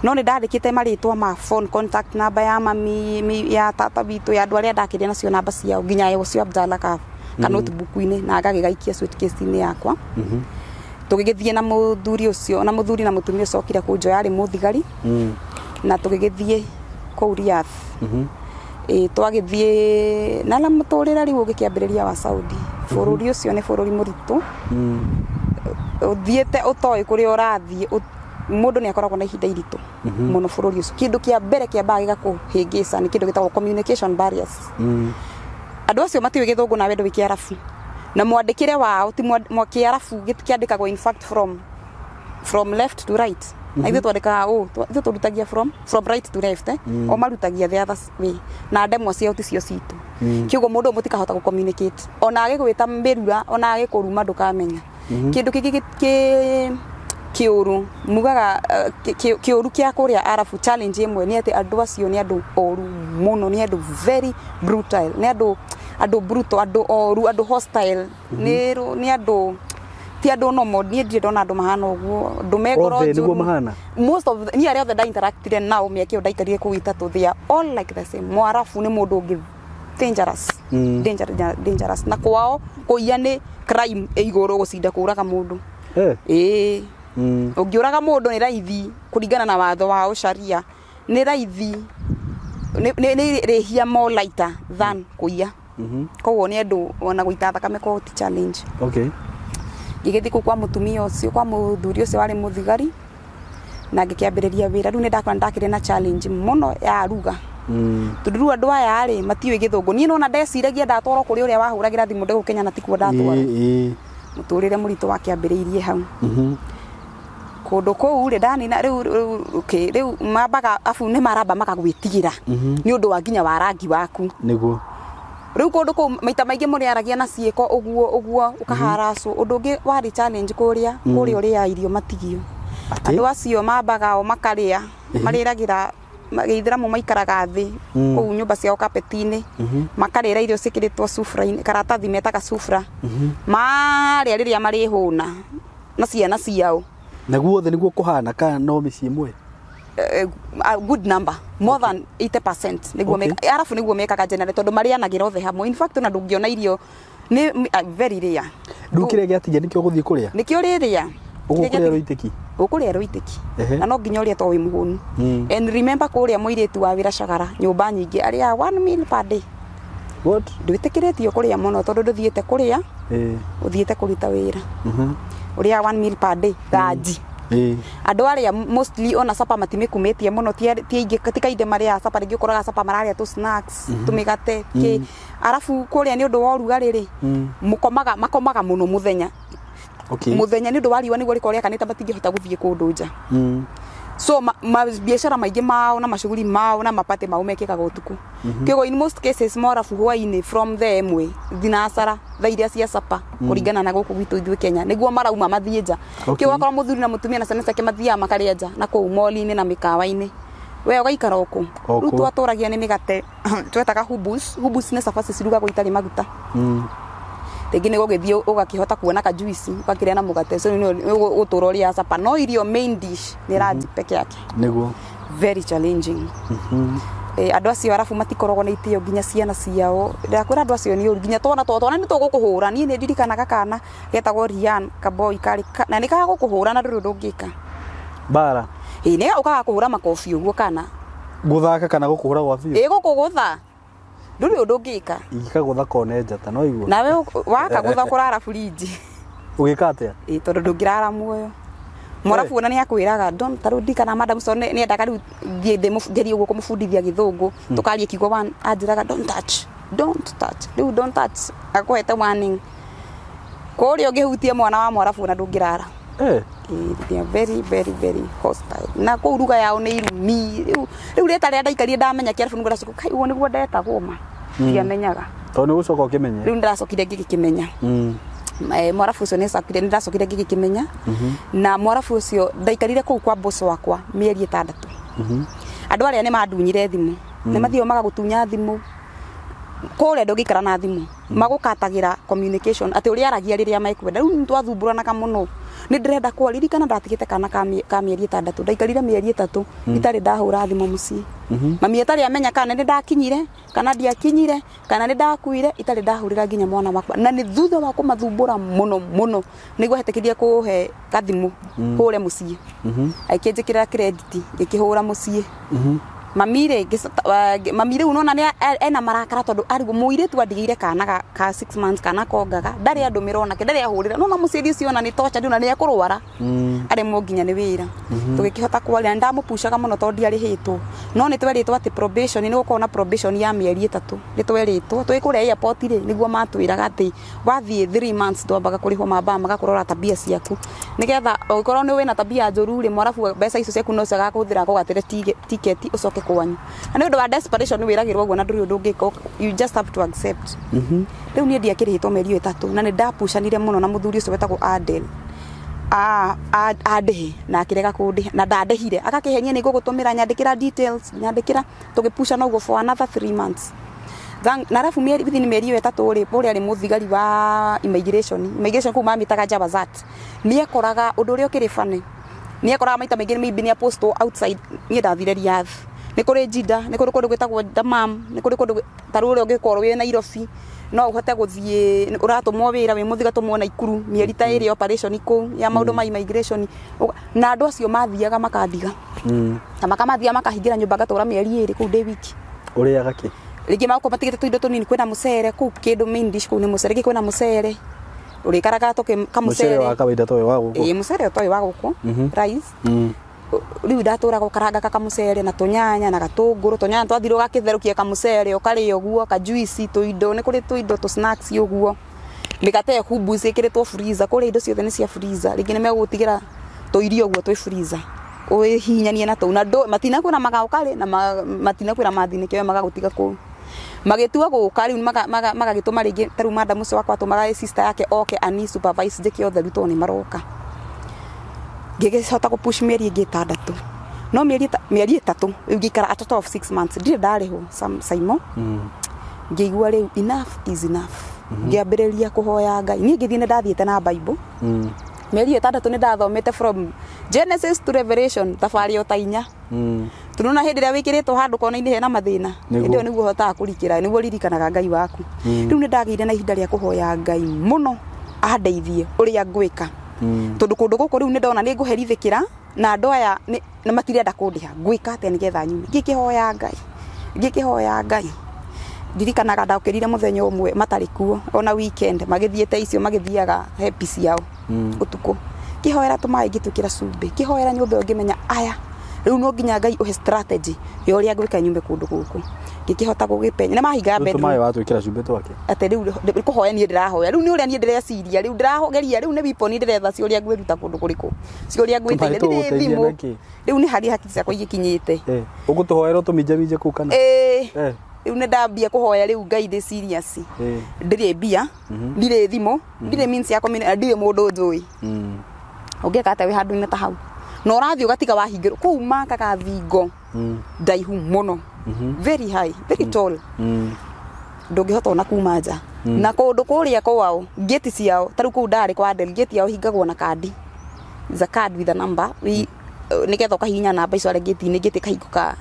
no nä ndandäkä maritwa ma phone contact namba ya mami ya tata witå ya andå arä a ndakä rä nacio namba ciao nginya å cio abdala ka kanotbuku-inä mhm. na ngagä gaikia switcase-inä yakwa mhm. tå gä gä thiä na må thuri å na må thuri na må tumia å cokire kå njoya rä må thigari mhm. na tå gä gä thiä kå riath twagä thiä na må rä re rä u å gä kä ambä rä ria wa saudi bå rå ri å cio nä bå rå ri må ritå å thiä te å toä kå rä a å rathiä mundu ni akoragwo na ihinda iritu muno mhm. bururi ucio kindu kia mbere kia kiambaga hingisa ni kindu gitagwo communication barriers mhm. andu acio matiwi githungu nawe ndwi kiarabu na mwandikire wao ti kiarabu kiandikagwo in fact from from left to right na ithuĩ mhm. twandĩkaga ũ ithuĩ tũrutagia from from right to left eh? mm. o marutagia the others we na ndemwa ciao ticio citũ mm. kĩguo mũndũ ũmwe ku communicate ona agĩgwĩta mbirura ona agĩkũruma ndũkamenya mm -hmm. kĩndũ kĩngĩ kiuru mugaga eh, kiuru kia kuria arafu challenge imwe ni ati andu acio ni andu oru muno ni andu very brutal ni andu andu bruto andu oru andu hostile ni ni andu ti andu nomo ni ndirä ndona andå mahana å guo andå megoroni arä othe ndainteractire nao mä aka ä yo ndaikarire kå itatå thia all like the same mo arafu ni ndå ngi dangerous mm. dangerous dangerous na kwao kå ia crime e igå gucinda kuraga cinda eh eh ungiuraga mm. mundu ni raithi kuringana na watho wa ucaria ni raithi ni rihia mo lighter than kuiya mhm. koguo ni andu ona guita thakame ko ti challenge okay ngigithii ku kwa mutumia ucio kwa muthuri ucio wari muthigari na ngikiambiriria wira riu ni ndakora ndakire na challenge muno ya ruga mm. tondu riu andu aya ri matiui githungu nie nona ndeciragia ndatwarwo kuri uria wahuragira thimu ndigukinya na tikuo ndatwarwo muturire muritu wakiambiriirie hau mm kundu kuu ri ndanina riu riu mambaga afu ni maramba makagwitigira mhm. ni undu wa nginya wa rangi waku niguo riu kundu kuu maita maingi muri aragia na cieko uguo uguo ukaharacu mhm. undu ungi wari challenge kuria mhm. kuria uria irio matigio andu acio mambaga o makaria mariragira githiramu maikaraga thi kuu nyumba ciao kapetini makarira irio cikiritwo sufra karatathi metaga sufra maria riria marihuna na ciana ciao na guothe niguo kuhana kana no mici imwe eh, eh, a good number more than 80% niguo okay. arafu niguo mekaga generally tondu marianagira othe hamwe in fact ona ndungiona irio ni very rare ndukirege atija nikio guthii kuria nikio riria ugukuria ruitiki ukuria ruitiki na no nginya uria to wi hmm. and remember kuria muiritu wa wira shagara nyumba nyingi aria 1 meal per day what ndwitikiritio kuria muno tondu nduthiete kuria uthiete eh. kuruta wira mm-hmm uria one meal per day thaji mm. andå arä a ona matimä kumä tie må no tikainde marä a capa rä ngä å koraga sapa mararä a tå mä mm-hmm. gate mm. kä arabu kå rä a nä å ndå wa rugarä rä mm. makomaga må no må thenya må thenya nä å ndå wa a nä guo rä korä akanä te matingä hota gå thiä kå ndå nja so mabiacara ma, maingä mao na macuguri mao na mapate mao mekekaga å tukå mm -hmm. koguo in most cases morabu hwainä from the mwe thinacara tha iria cia capa mm -hmm. kå ringana na gå kå gwitå ithuä kenya nä guo marauma mathiä nja okay. koguo akorwo må thuri na må tumia na ciana ciake mathiaga makarä nja na kå u mori-inä na mä kawa-inä we ũgaikara ũkũ ragia twatũragia nĩ mĩgate twetaga hubus hubus nĩ cabaci cirugagwo itarĩ maguta mm. -hmm rĩngĩ nĩ gũgĩthiĩ ũgakĩhota kuona kajuici ũgakĩrĩa na mũgate ũcio nĩũgũtũra ũrĩa sapa no irio main dish nĩ ranji mhm. peke yake nĩguo very challenging mhm. eh, andå acio arabu matikoragwo na itio nginya ciana ciao ndakwä ra andå acio nä å ru nginya twana twa twana nä tå gå kå hå ra niä nä ndirikanaga kana getagwo rian kaboi karä na nä kagå kå na ndå rä bara ngä ka mbara ä nä å makobi å kana gå thaka kana gå kå hå ra gwa biå ä gå nduri undu ngika ingikagutha kone njata no igua nawe wakagutha kurara burinji ugika atia ä tondå ndå ngä rara muoyo mwarabu ona nä akwä raga tarä u ndikana madam so nä endaga rä u thiä å guo kå må bundithia gä hmm. thå ngå tå karie kiugo anjä raga rä u agakå hete kå rä a å ngä hutie mwana wa mwarabu ona ndå ngä rara eh they are very very very hostile na ruga yao nä irumi rä u rä ta rä a ndaikarie ndamenya kä arabu nä kai guo nä guo ndetagwo ma hmm. ndiamenyaga tondå nä gå coka å kä menye rä u nä ndacokire ngä gä kä menya hmm. eh, mwarabu ucio nä ndacokire ngä gä kä menya mhm. na mwarabu ucio ndaikarire kå u kwa mbåcå wakwa mä eri ä tandatå mhm. andå arä a nä mandunyire thimå hmm. nä mathiaga magagå thimå kå rä ndå ngä ikara na thimå magå katagä ra atä å rä aragia rä rä a mekwenda rä u nä twathumbåranaga må no nä ndä renda kwaririkana ndatigä te kana ka mä eri ä ndaikarire mä eri ä tatå hmm. itarä ndahå ra thimå må ciä hmm. mami ä amenya kana nä ndakinyire kana ndiakinyire kana nä ndakuire itarä ndahå rä ra nginya mwana wakwa na nä thutha wa kå mathumbå ra må no må no nä guo hetäkä rie he hå hmm. re må ciä aikä njä kä ra kä hå ra må ciä mamire mamire unona ni e, ena marakara tondu arigũ mũirĩtu adigire kana ka 6 months kana kongaga ndarĩ andũ mĩronake ndarĩ ahũrĩra nona muciri ucio ona ni tocha ndu na ni akurwara mm. ari mu nginya nĩ wĩra mm-hmm. tũgĩkĩhota kwaria nĩ muno mũno ari hitu no ni twerĩtwo atĩ probation ni gukona probation ya mieri ĩtatũ ni twerĩtwo twĩ kũrĩa airport rĩ nĩguo matwĩraga atĩ wathie 3 months twambaga kũrĩhwo maga kurora tabia ciaku nĩgetha ũngĩkorwo nĩ wĩna tabia njuru ri mwarabu mbeca icio ciaku no ciagaga kũhũthĩra gũgatĩre ticket ũcoke kwanyu na nä å ndå wa desperation wä ragä rwo guo na ndå rä å ndå ngä ka you just have to accept mhm. rä u niä ndiakä rä hä two meri å ä tatå na nä ndapucanire må no na må thuri å cio wetagwo adel andä na akä rega kå ndä na ndandähire agakä henia nä ngå tå mä ra nyandä kä ra nyandä kä ra tå gä pucana å for another three months na arabu thini meri ä tatå rä må rä arä må thigari wa immigration immigration kå u mamä taga javazat nä ekoraga å ndå å rä a å kä rä bane nä ekoraga maita maingä nä maybe nä apostle outside niä ndathire riathi nä kå rä njinda nä kå rä kå ndå gwä tagwo damam nä kå rä kå ndå tarä å rä a å ngä korwo wä nairobi no å hote gå thiä å ratå mwo wä ra wä må thiga tå mwo na ikuru mĩeri ta ä rä kå ya maå ndå ma mm. immigration na andå acio mathiaga makandiga mm. na makamathia makahingä ra nyå mba ngatå ra mä eri ä rä kå u ndä wiki å rä aga kä rĩngĩ makorwo matigĩte tũindo tũnini kwĩna mũcere kũu kĩndũ main dish na nĩ mũcere rĩngĩ kwĩna mũcere ũrĩkaraga tũkamũcere wa kawaida toyo wa gũkũ ĩĩ mũcere toyo wa gũkũ mm-hmm. rice mm riu ndatura ndaturaga karanga ka kakamucere na tunyanya na gatunguru tunyanya twathire ugakitherũkia kamucere ukarĩa to indo tũindo kuri to indo to snacks ũguo mĩgate sikire to freezer kuri indo ciothe ni cia freezer me gutigira to tũirio ũguo to freezer hinya ni na to na do matinakwĩra magaukarĩ na matina matinakwĩra mathinĩke yo magagũtiga kũu magĩtua gũka rĩu magagĩtũma rĩngĩ taru madamu ũcio wakwa atũmaga sister yake oke ani supervise njĩke ũtheru tondũ nĩ maroka ngĩgĩcota gå push mĩeri ĩngĩ ĩtandatũ no mĩeri ĩtatũ rĩu ngĩikara a total of six months ndirĩ ndarĩhwo caimo hmm. ngĩigua rĩu enough is enough hmm. ngĩambĩrĩria kũhoya ngai niĩ ngĩthiĩ nĩ ndathiĩte na bible hmm. mĩeri ĩyo ĩtandatũ nĩ ndathomete from genesis to revelation thabarĩ o ta inya tunona hä ndä ä rä a kona-inä hena mathä na hä ndä ä yo nä guo hotaga kå rikä ririkanaga ngai waku rä u nä na ihinda rä a ngai må no andeithie å rä Mm. tondå kå ndå gå kå rä u nä ndona nä ngå herithä ra na andå aya na matirä enda kå ndä ha ngwä ka atä nä getha nyume ngä kä hoya ngai ngä kä hoya ngai ndirikanaga ndakä okay, rire må thenya å mwe matarä kuo ona magä thiä te icio magä thiaga ciao å mm. tukå kä hoera tå maä ngä tuä kä ra cumbä kä hoera nyå mba å ngä menya aya rä u no nginya ngai å he yo å rä a ngwä ka nyume kå ndå gå kå ngikihota gugipenya na mahinga bedroom tumaye watu ikira jumbe twake ate riu kuhoya nie ndirahoya riu ni uria nie ndireciria riu ndirahogeria riu ni biponi ndiretha cio ria ngwiruta kundu kuriku cio ria ngwiteire ndire thimu riu ni hari hakiri ciakwa igikinyite ugutuhoera eh, tuminjaminje kuu kana eh, eh. riu ni ndambia kuhoya riu ngai ndi serious ndire mbia mhm. ndire thimu ndire mhm. means yakwa ndire mundu njui ungieka mm. ate wi handu-inĩ ta hau na ũrathiĩ ũgatiga wahingĩrwo kũu maka gathingo mm. ndaihu mũno Mhm. very high very mm. tall mm. ndungihota ona kuma nja mm. na kundu kuria kwao geti ciao tariu kuu ndari kwa nderi geti yao hingagwo na kandi za card with a number we uh, nigetha ukahihinya namba icio aria ngeti-inĩ ngeti kahingũka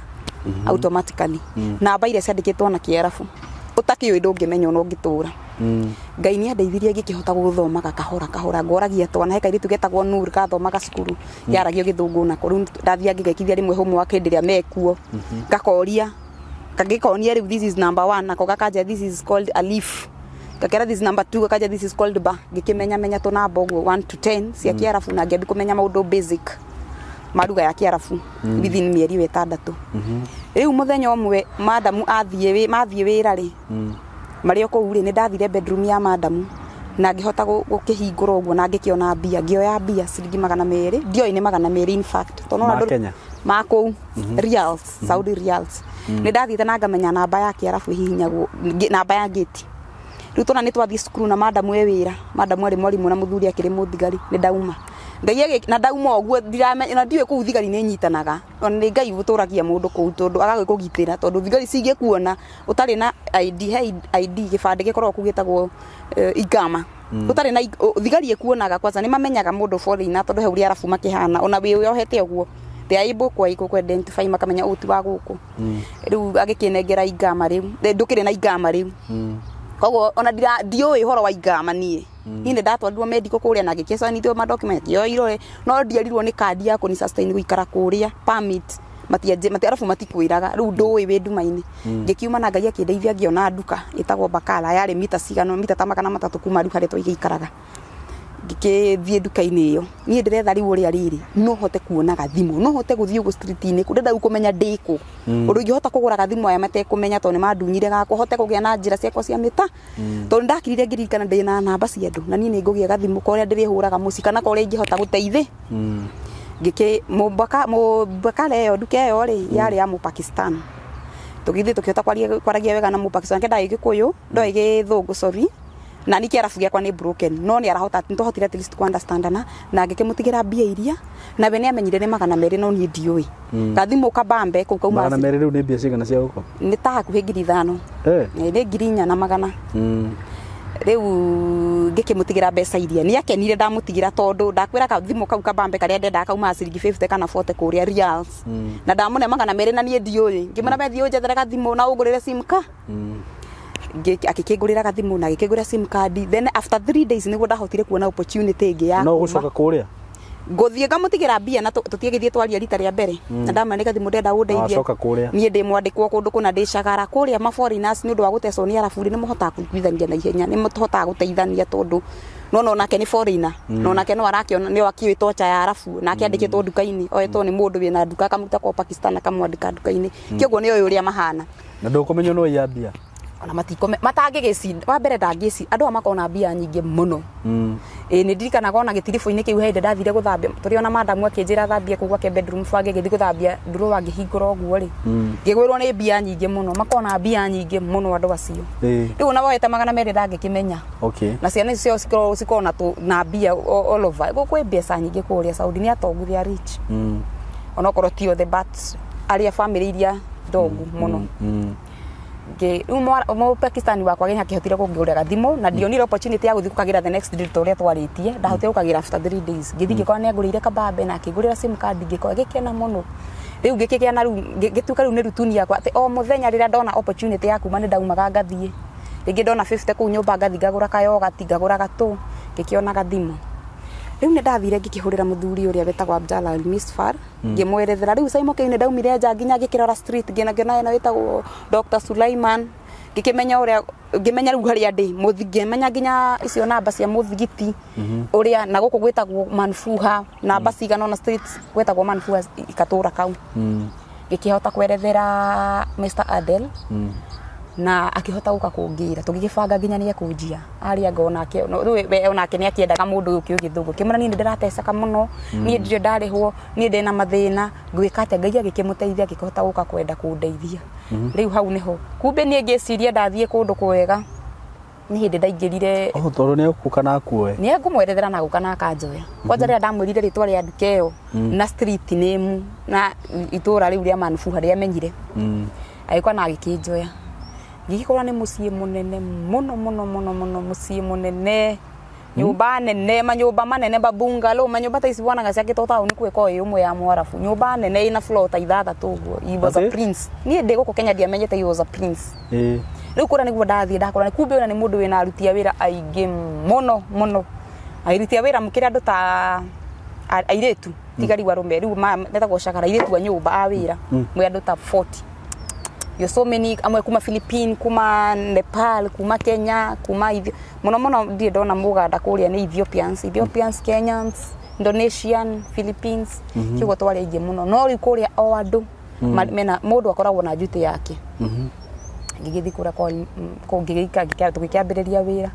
mm-hmm. automatically namba iria ciandĩkĩtwo na kiarabu utaki yo utakiå ndångämenya ona ngĩtũra hmm. ngai ni andeithirie ngĩkĩhota gũthomaga kahora kahora ngoragia twana he kairitu getagwo nur gathomaga cukuru hmm. yaragio githungu na rĩu ndathia ngĩgekithia rĩmwe homework hĩndĩ ĩrĩa mekuo mhm. ngakoria kangikonia rĩu this is number 1 one nako gakanja this is called a leaf gakera this number two gakanja this is called ba ngikimenya ngĩkĩmenyamenya tũnamba ũguo 1 to 10 cia hmm. kiarafu na ngĩambi kũmenya maũndũ basic mm -hmm maruga ya kiarabu mm. within mieri wetandatu mm-hmm. riu muthenya umwe madamu athie mathie wira ri mm. mari o kuu ni ndathire bedroom ya madamu na ngihota gukihingura uguo na ngikiona bia ngio ya bia siringi magana meri ndioi ni magana meri in fact to no tonona ma ko mm-hmm. reals saudi reals mm. ni ndathite na ngamenya namba ya kiarabu hihinyagwo namba ya giti riu tona ni twathii cukuru na madamu e wira madamu ari mwarimå na muthuri thuri akä rä må ngai na ndauma ũguo ndiramenya na ndiũĩ kũu thigari nĩ nyitanaga ona nĩ ngai ũtũragia mũndũ kũu tondũ agagĩkũgitĩra tondũ thigari cingĩkuona ũtarĩ na ID he ID gĩbandĩ gĩkoragwo kũu eh, igama mm. ũtarĩ na thigari ĩkuonaga kwanza nĩ mamenyaga mũndũ borina tondũ he ũrĩa arabu makĩhana ona wĩyohete ũguo they are able kwa iko identify makamenya ũti wa gũkũ mm. rĩu agĩkĩnengera igama rĩu ndũkĩrĩ na igama rĩu mm koguo ona ndiũĩ horo wa ingamanie mm. inde ndatwarirwo rä a na ngikicanirio madocument yoirwe no ndierirwo nä kandi ya kuni sustain guikara kuria arabu matiaje raga rä u ndå ä wä nduma-inĩ hmm. ngikiuma na ngai akĩndeithia ngĩona nduka ĩtagwo bakala yarĩ mita cigano mita ta magana matatå kuma riu harĩa ikaraga ngĩkĩthiĩ dukaini inĩ nie niĩ ndĩretha rĩu ũrĩa rĩrĩ no hote kuona gathimo no hote guthie gu street ini kũ ndenda rĩu kũmenya ndĩ kũ mm. ũndũ ingĩhota kũgũra gathimũ aya to ni madunyire ga gakwa hote kũgĩa na njĩra ciakwa cia mita mm. to ndakirire ngĩririkana ndi na namba cia ndu na nie ni nĩ gathimo ko ka ũrĩa huraga muci kana ko ka ũrĩa ingĩhota gũteithĩ mm. ngĩkĩ mũmbakara ĩyo nduka ĩyo rĩ yarĩ ya mu mũpakistan tũgĩthiĩ tũkĩhota kwaragia wega na mu mũpakistan kenda gĩkĩkũyũ ndo igithungu sorry na niki arabu giakwa nä broken no nä arahota nä twahotire at least kuunderstandana na ngä kä må tigä ra mbia iria na we nä amenyire nä magana merä no niä ndiå ä hmm. gathimå bambe kå u kaumagana merä rä u nä mbia cigana cia gå kå nä ta hakuhä ngiri ithano eh. nä ngiri inya na magana hmm. rä u ngä kä må tigä ra mbeca iria nä akenire ndamå tigä ra tondå ndakwä ra kathimå kau kabambe karä a ndendaga kaumaga ciringi kana bote kå rä a na ndamå ne magana merä na niä ndiå ä ngä mwä ra methiå njethere gathimå na å ngå rä re simka mm akikigurira gathimu na agikingurira sim card then after 3 days niguo ndahotire kuona opportunity ingi ya no gucoka kuria nguthiä ngamutigira mbia na githie twaria rita ria mbere na hmm. ndamwä nä gathimå ndenda å ndeithie niä ndä mwandäkwo kå ndå kå na ndä cagara kå rä a maforeinas nä å ndå wa gå tecwo nä araburi nä må hotaga kũiguithania na ihenya nä må hotaga gå teithania tondå no nonake nä foreina nonake no arakiona nä akiå tocha ya arabu nake andä kä two hmm. nduka-inä oetwo hmm. nä må ndå wä na nduka akamuruta kwa pakistan akamwandä ka nduka-inä kioguo nä å å rä a mahana na ndå kå menya no iambia ona matikome matangĩgĩcinda wa mbere ndangĩci andũ a makona mbia nyingĩ mũno hmm. ĩ nĩ ndirikanaga ona gĩtiribũ-inĩ kĩu hĩndĩ ndathire gũthambia tũrĩ ona madamu akĩnjĩra thambia kũu gwake bedroom bange gĩthi gũthambia ndurũ angĩhingũra ũguo rĩ hmm. ngĩgwĩrwo nĩ mbia nyingĩ mũno makona mbia nyingĩ mũno andũ acio rĩu ona woete magana merĩ ndangĩkĩmenya na ciana icio ciao cikorwo na mbia all over gwĩ mbeca nyingĩ kũrĩa Saudi nĩ atongoria rich hmm. onokorwo ti othe but arĩa bamĩrĩ iria ndongu mũno må wakwa gä hakä hotire kå ngä å rä ra thimå na ndionire opportunity ya gå thiä gå kagä ra the next å rä a twarä tie ndahotire gå kagä ra after three ngä thiä ngä korwo nä angå rä ire kabambe na akä ngå rä ra sim ngä korwo gä kena må no rä u ngä kä gä na gä tuka rä u nä rutuni yakwa atä o må thenya rä rä a ndona ya kuma nä ndaumaga ngathiä rä ngä ndona kå u nyå mba ngathi ngagå ra kayogati ngagå ra gatå ngä kä ona gathimå u nä ndathire ngikihurira muthuri uria wetagwa Abdalla Misfar ngimwerethera riu caimoke-ini ndaumire nja nginya ngikirora street ngiona ena wetagwo Dr Sulaiman ngikimenya uria ngimenya riu haria ndi ngimenya nginya icio namba cia muthigiti uria mhm. na guku gwetagwo manfuha namba mhm. cigana ona streets gwetagwo manfuha ikatura kau mhm. ngikihota kwerethera Mr Adel mm na akihota guka kungira tugigibanga nginya ni ekunjia aria ngonake we onake ni akiendaga mundu uki kiugi thungu kimura ni mm. ndiratecaga muno ni ndire ndarihwo ni ndina mathina ngwika ate ngai agikimuteithia agikihota guka kwenda kundeithia mm-hmm. riu hau niho kumbe ni ngiciria ndathie kundu kwega ni hä ndaingirire oh, toro ni egå kana akuoe nä ekå na gukana kana akanjoya kwanja rä rä a ndamwä rire na street name na itå riu rä u rä a manubu harä amenyire mm. agä korwo na agä gikorwo nä må ciä må nene må no må no må no må no må ciä må nene nyå mba nene manyå mba manene babungalo manyå mba ta ici wanaga ciakä to taå nä kwä ko ä å mwe ya mwarabu nyå mba nene ina flor ta ithathatå å guo niä ndä gå kå kenya ndiamenyete rä u kå rä a nä guo ndathiä ndakora kumbe å na nä må ndå wä na aruti a wä ra aingä må no må no aruti a ra må kä ta airä tu tigari warå me rä u metagwo cakara airä tu a nyå mba a ra mwä hmm. andå ta 40 yo so many amwe kuma philippine kuma nepal kuma kenya kuma ithio muno muno ndi ndona muganda kuria ni ethiopians ethiopians kenyans indonesian philippines mhm. kigo twari kiugo muno no ri kuria o andu mhm. mena må ndå akoragwo na njutä yake ngä gä thiä kå rä a ngä kä ambä rä ria wä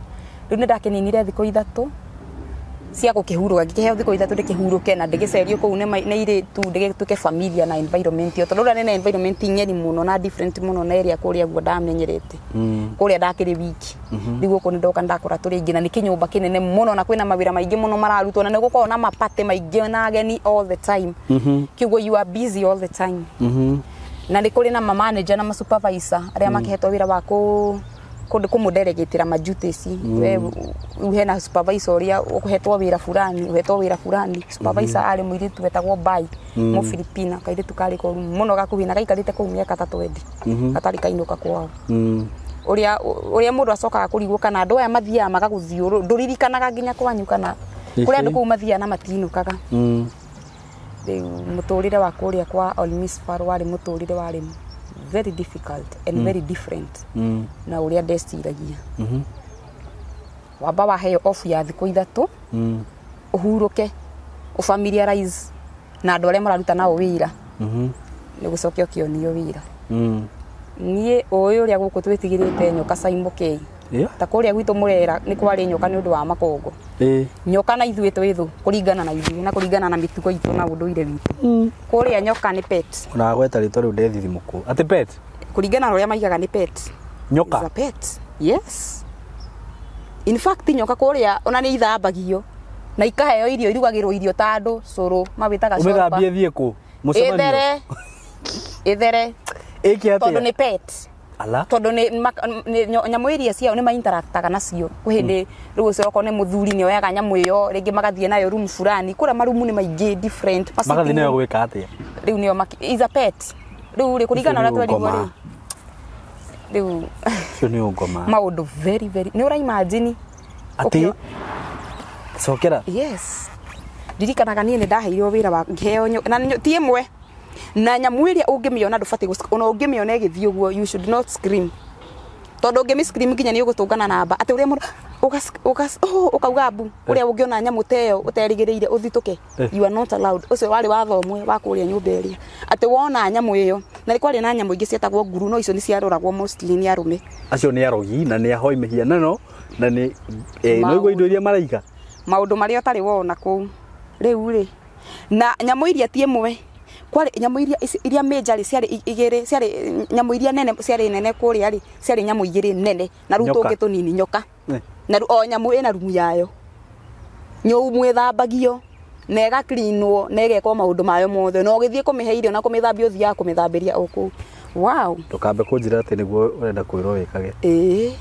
cia gå kä hurå ka ngä kä heo thikå ithatå ndä kä hurå ke na ndä gä cerio kå u nä irä tu ndä gä tå ke familia na environment ä yo tondå å rä a nä na environment ng'eri må no na different må no na area kå rä a guo ndamenyerete mm. kå rä a ndakä rä wiki rä u gå kå nä ndoka ndakå ra tå rä ingä na nä kä nyå mba kä nene må no na kwä na mawä ra maingä må no mararutwo na nä gå korwo na mapate maingä na ageni all the time mm-hmm. kä uguo you are busy all the time mm-hmm. na nä kå rä na mamanager na masupervisor arä a mm. makä hetwo wä ra wa kå kumudelegate ra majudici mm. we hena supervisor uria uhetwo wira fulani uhetwo wira fulani supervisor mm. Mm-hmm. ari muiritu wetagwo bai mm. mu filipina kairitu kari ko muno gakuhina gaikarite kuu miaka ta 20 mm -hmm. gatari kainuka kwao mm uria uria mundu acokaga kurigwo kana andå aya mathiaga magaguthiuru nduririkanaga nginya kwanyu kana kuria andu kuu mathiaga na matinukaga mm. riu muturire waku uria kwa olmisfar wari muturire warimu very difficult and mm. very different mm. na uria ndeciragia mm -hmm. wamba waheo off ya thikå ithatå mm. uhuruke ufamiliarize na andå arĩa mararuta nao wĩra mm-hmm. mm -hmm. nä gå coke å kä onio wä ra niä å ä å nyoka caimå ta kuria gwitu murera ni kwari nyoka ni undu wa makongo nyoka na ithuĩ twĩ thũ kũringana na ithuĩ na kũringana na mĩtugo itũ na ũndũire witũ mm. kũrĩa nyoka nĩ pet na gweta rĩtwa rĩu ndethithimũku atĩ pet kũringana na ũrĩa maigaga nĩ pet nyoka Is pet yes in fact nyoka kũrĩa ona nĩ ithambagio na ikaheo irio irugagĩrwo irio ta andũ cũrũ mawĩtaga ũmĩthambie thiĩ kũ mũcemanio ĩthere ĩthere tondũ nĩ pet ala tondu ni nyamu iria ciao ni maintaractaga nacio kwi hindi mm. riu ucio okorwo ni muthuri ni oyaga nyamu iyo ringi magathie nayo room fulani kuria marumu ni maingi different magathie nayo gwika atia riu nio is a pet riu ri kuringana uria twerirwo ri riu cio ni ungoma maundu very very ni uraimagini ati cokera yes ndirikanaga niä nä ndaheirwo wä ra wa ngiheo na ti ä mwe na nyamu iria ungimiona ndubati ona ungimiona igĩthiĩ uguo you should not scream tondå ungimi scream nginya ni ugutungana namba ati å rä ugas å kauga mbu å rä a å eh. ngä ona nyamå teyo å terigä rä ire å thitå ke å eh. wathomwe wa kuria nyumba a ati wona nyamu iyo na ni kwarä na nyamu ingi cietagwo nguru no icio nä ciaroragwo ni arume acio ni arogi na ni ahoi mä hianano na eh, no noigwo indo iria maraiga maå ndå marä a å tarä wona kå riu ri na nyamå iria ti ä kwari nyamu iria iria meja ri ciari igiri ciari nyamu iria nene ciari nene kuri ari ciari nyamu igiri nene na ru ngi tunini nyoka na o nyamu ina rumu yayo nyau mwithambagio na cleanwo na ĩgekwo maundu mayo mothe na ũgĩthiĩ kũmĩhe irio na kũmĩthambia ũthiaga kũmĩthambĩria o kũu wow ndũkambe kũnjĩra atĩ nĩguo ũrenda kwĩrwo wikage eh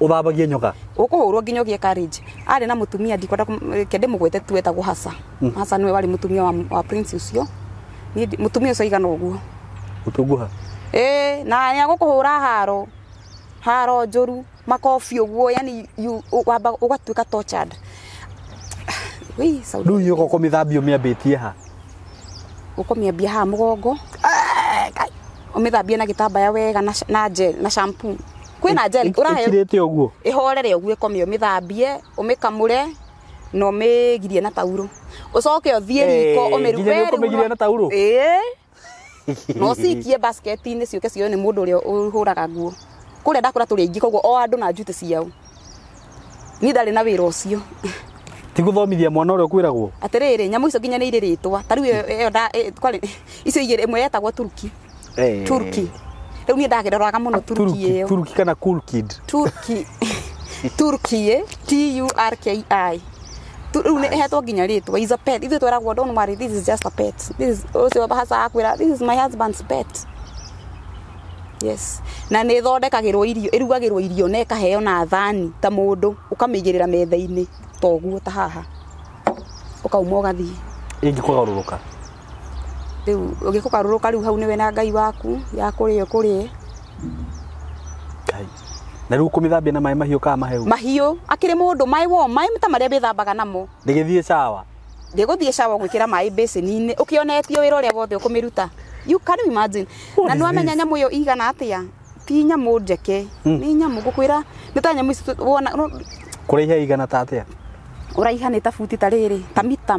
ũthambagie nyoka ũkũhũrwo nginya ũgĩe carriage ari na mutumia ndikwenda kende mugwete tuetagwo hasa hmm. hasa nĩwe warĩ mũtumia wa, wa prince ũcio mutumia ucio aigana guo utunguha eh na ni agukuhura haro haro njuru makofi uguo yani wamba ugatuika tortured wi saudi ndu yuko komithambio miambitie ha ukomiambia ha mugongo umithambie na ya wega na na gel na shampoo kwina gel urahe ikirite uguo ihorere uguo ikomio mithambie umikamure no mä girie na taurå å coke å thiä eh, riko me mä ruä tauro eh no si inä ciåke cioyo nä må ndå å rä a å nguo kå rä a ndakå ra o andå na njutä ciao niä ndarä na wä cio tigå thomithia mwana å rä a å nyamå icio nginya nä irä rä twa tarä u icio igä rä mwe yetagwo turki eh. turki rä u niä ndagä roraga må no turki ä yo turki kana turki turki turki turki turki riu hetwo nginya ritwa is a pet ithuĩ tweragwo don't worry this is just a pet this is ũcio hasa akwĩra this is my husband's pet yes irio ärugagärwo irio na ĩkaheo na thani ta mũndũ ũkamĩigĩrĩra metha-inĩ toguo ta haha kå garå rå ka rä u hau nä we na ngai waku ya rä e na rä u kå mä thambia na maä mahiå kaa maheu mahiå akä rä må ndå maä wo maä ta marä a mä thambaga namo ndä gä thiä cawa ndä gå thiä cawa gwä kä ra maä mbäcäni å kä onetio wä ra å rä a wothe å kå mä ruta na nä wamenya nyamå ä yo igana atä a ti nyamå njeke hmm. nä nyamå ngå kwä ra nä ta nyamå wona kå raiha igana ta atä a å raiha nä ta buti ta rä rä ta mita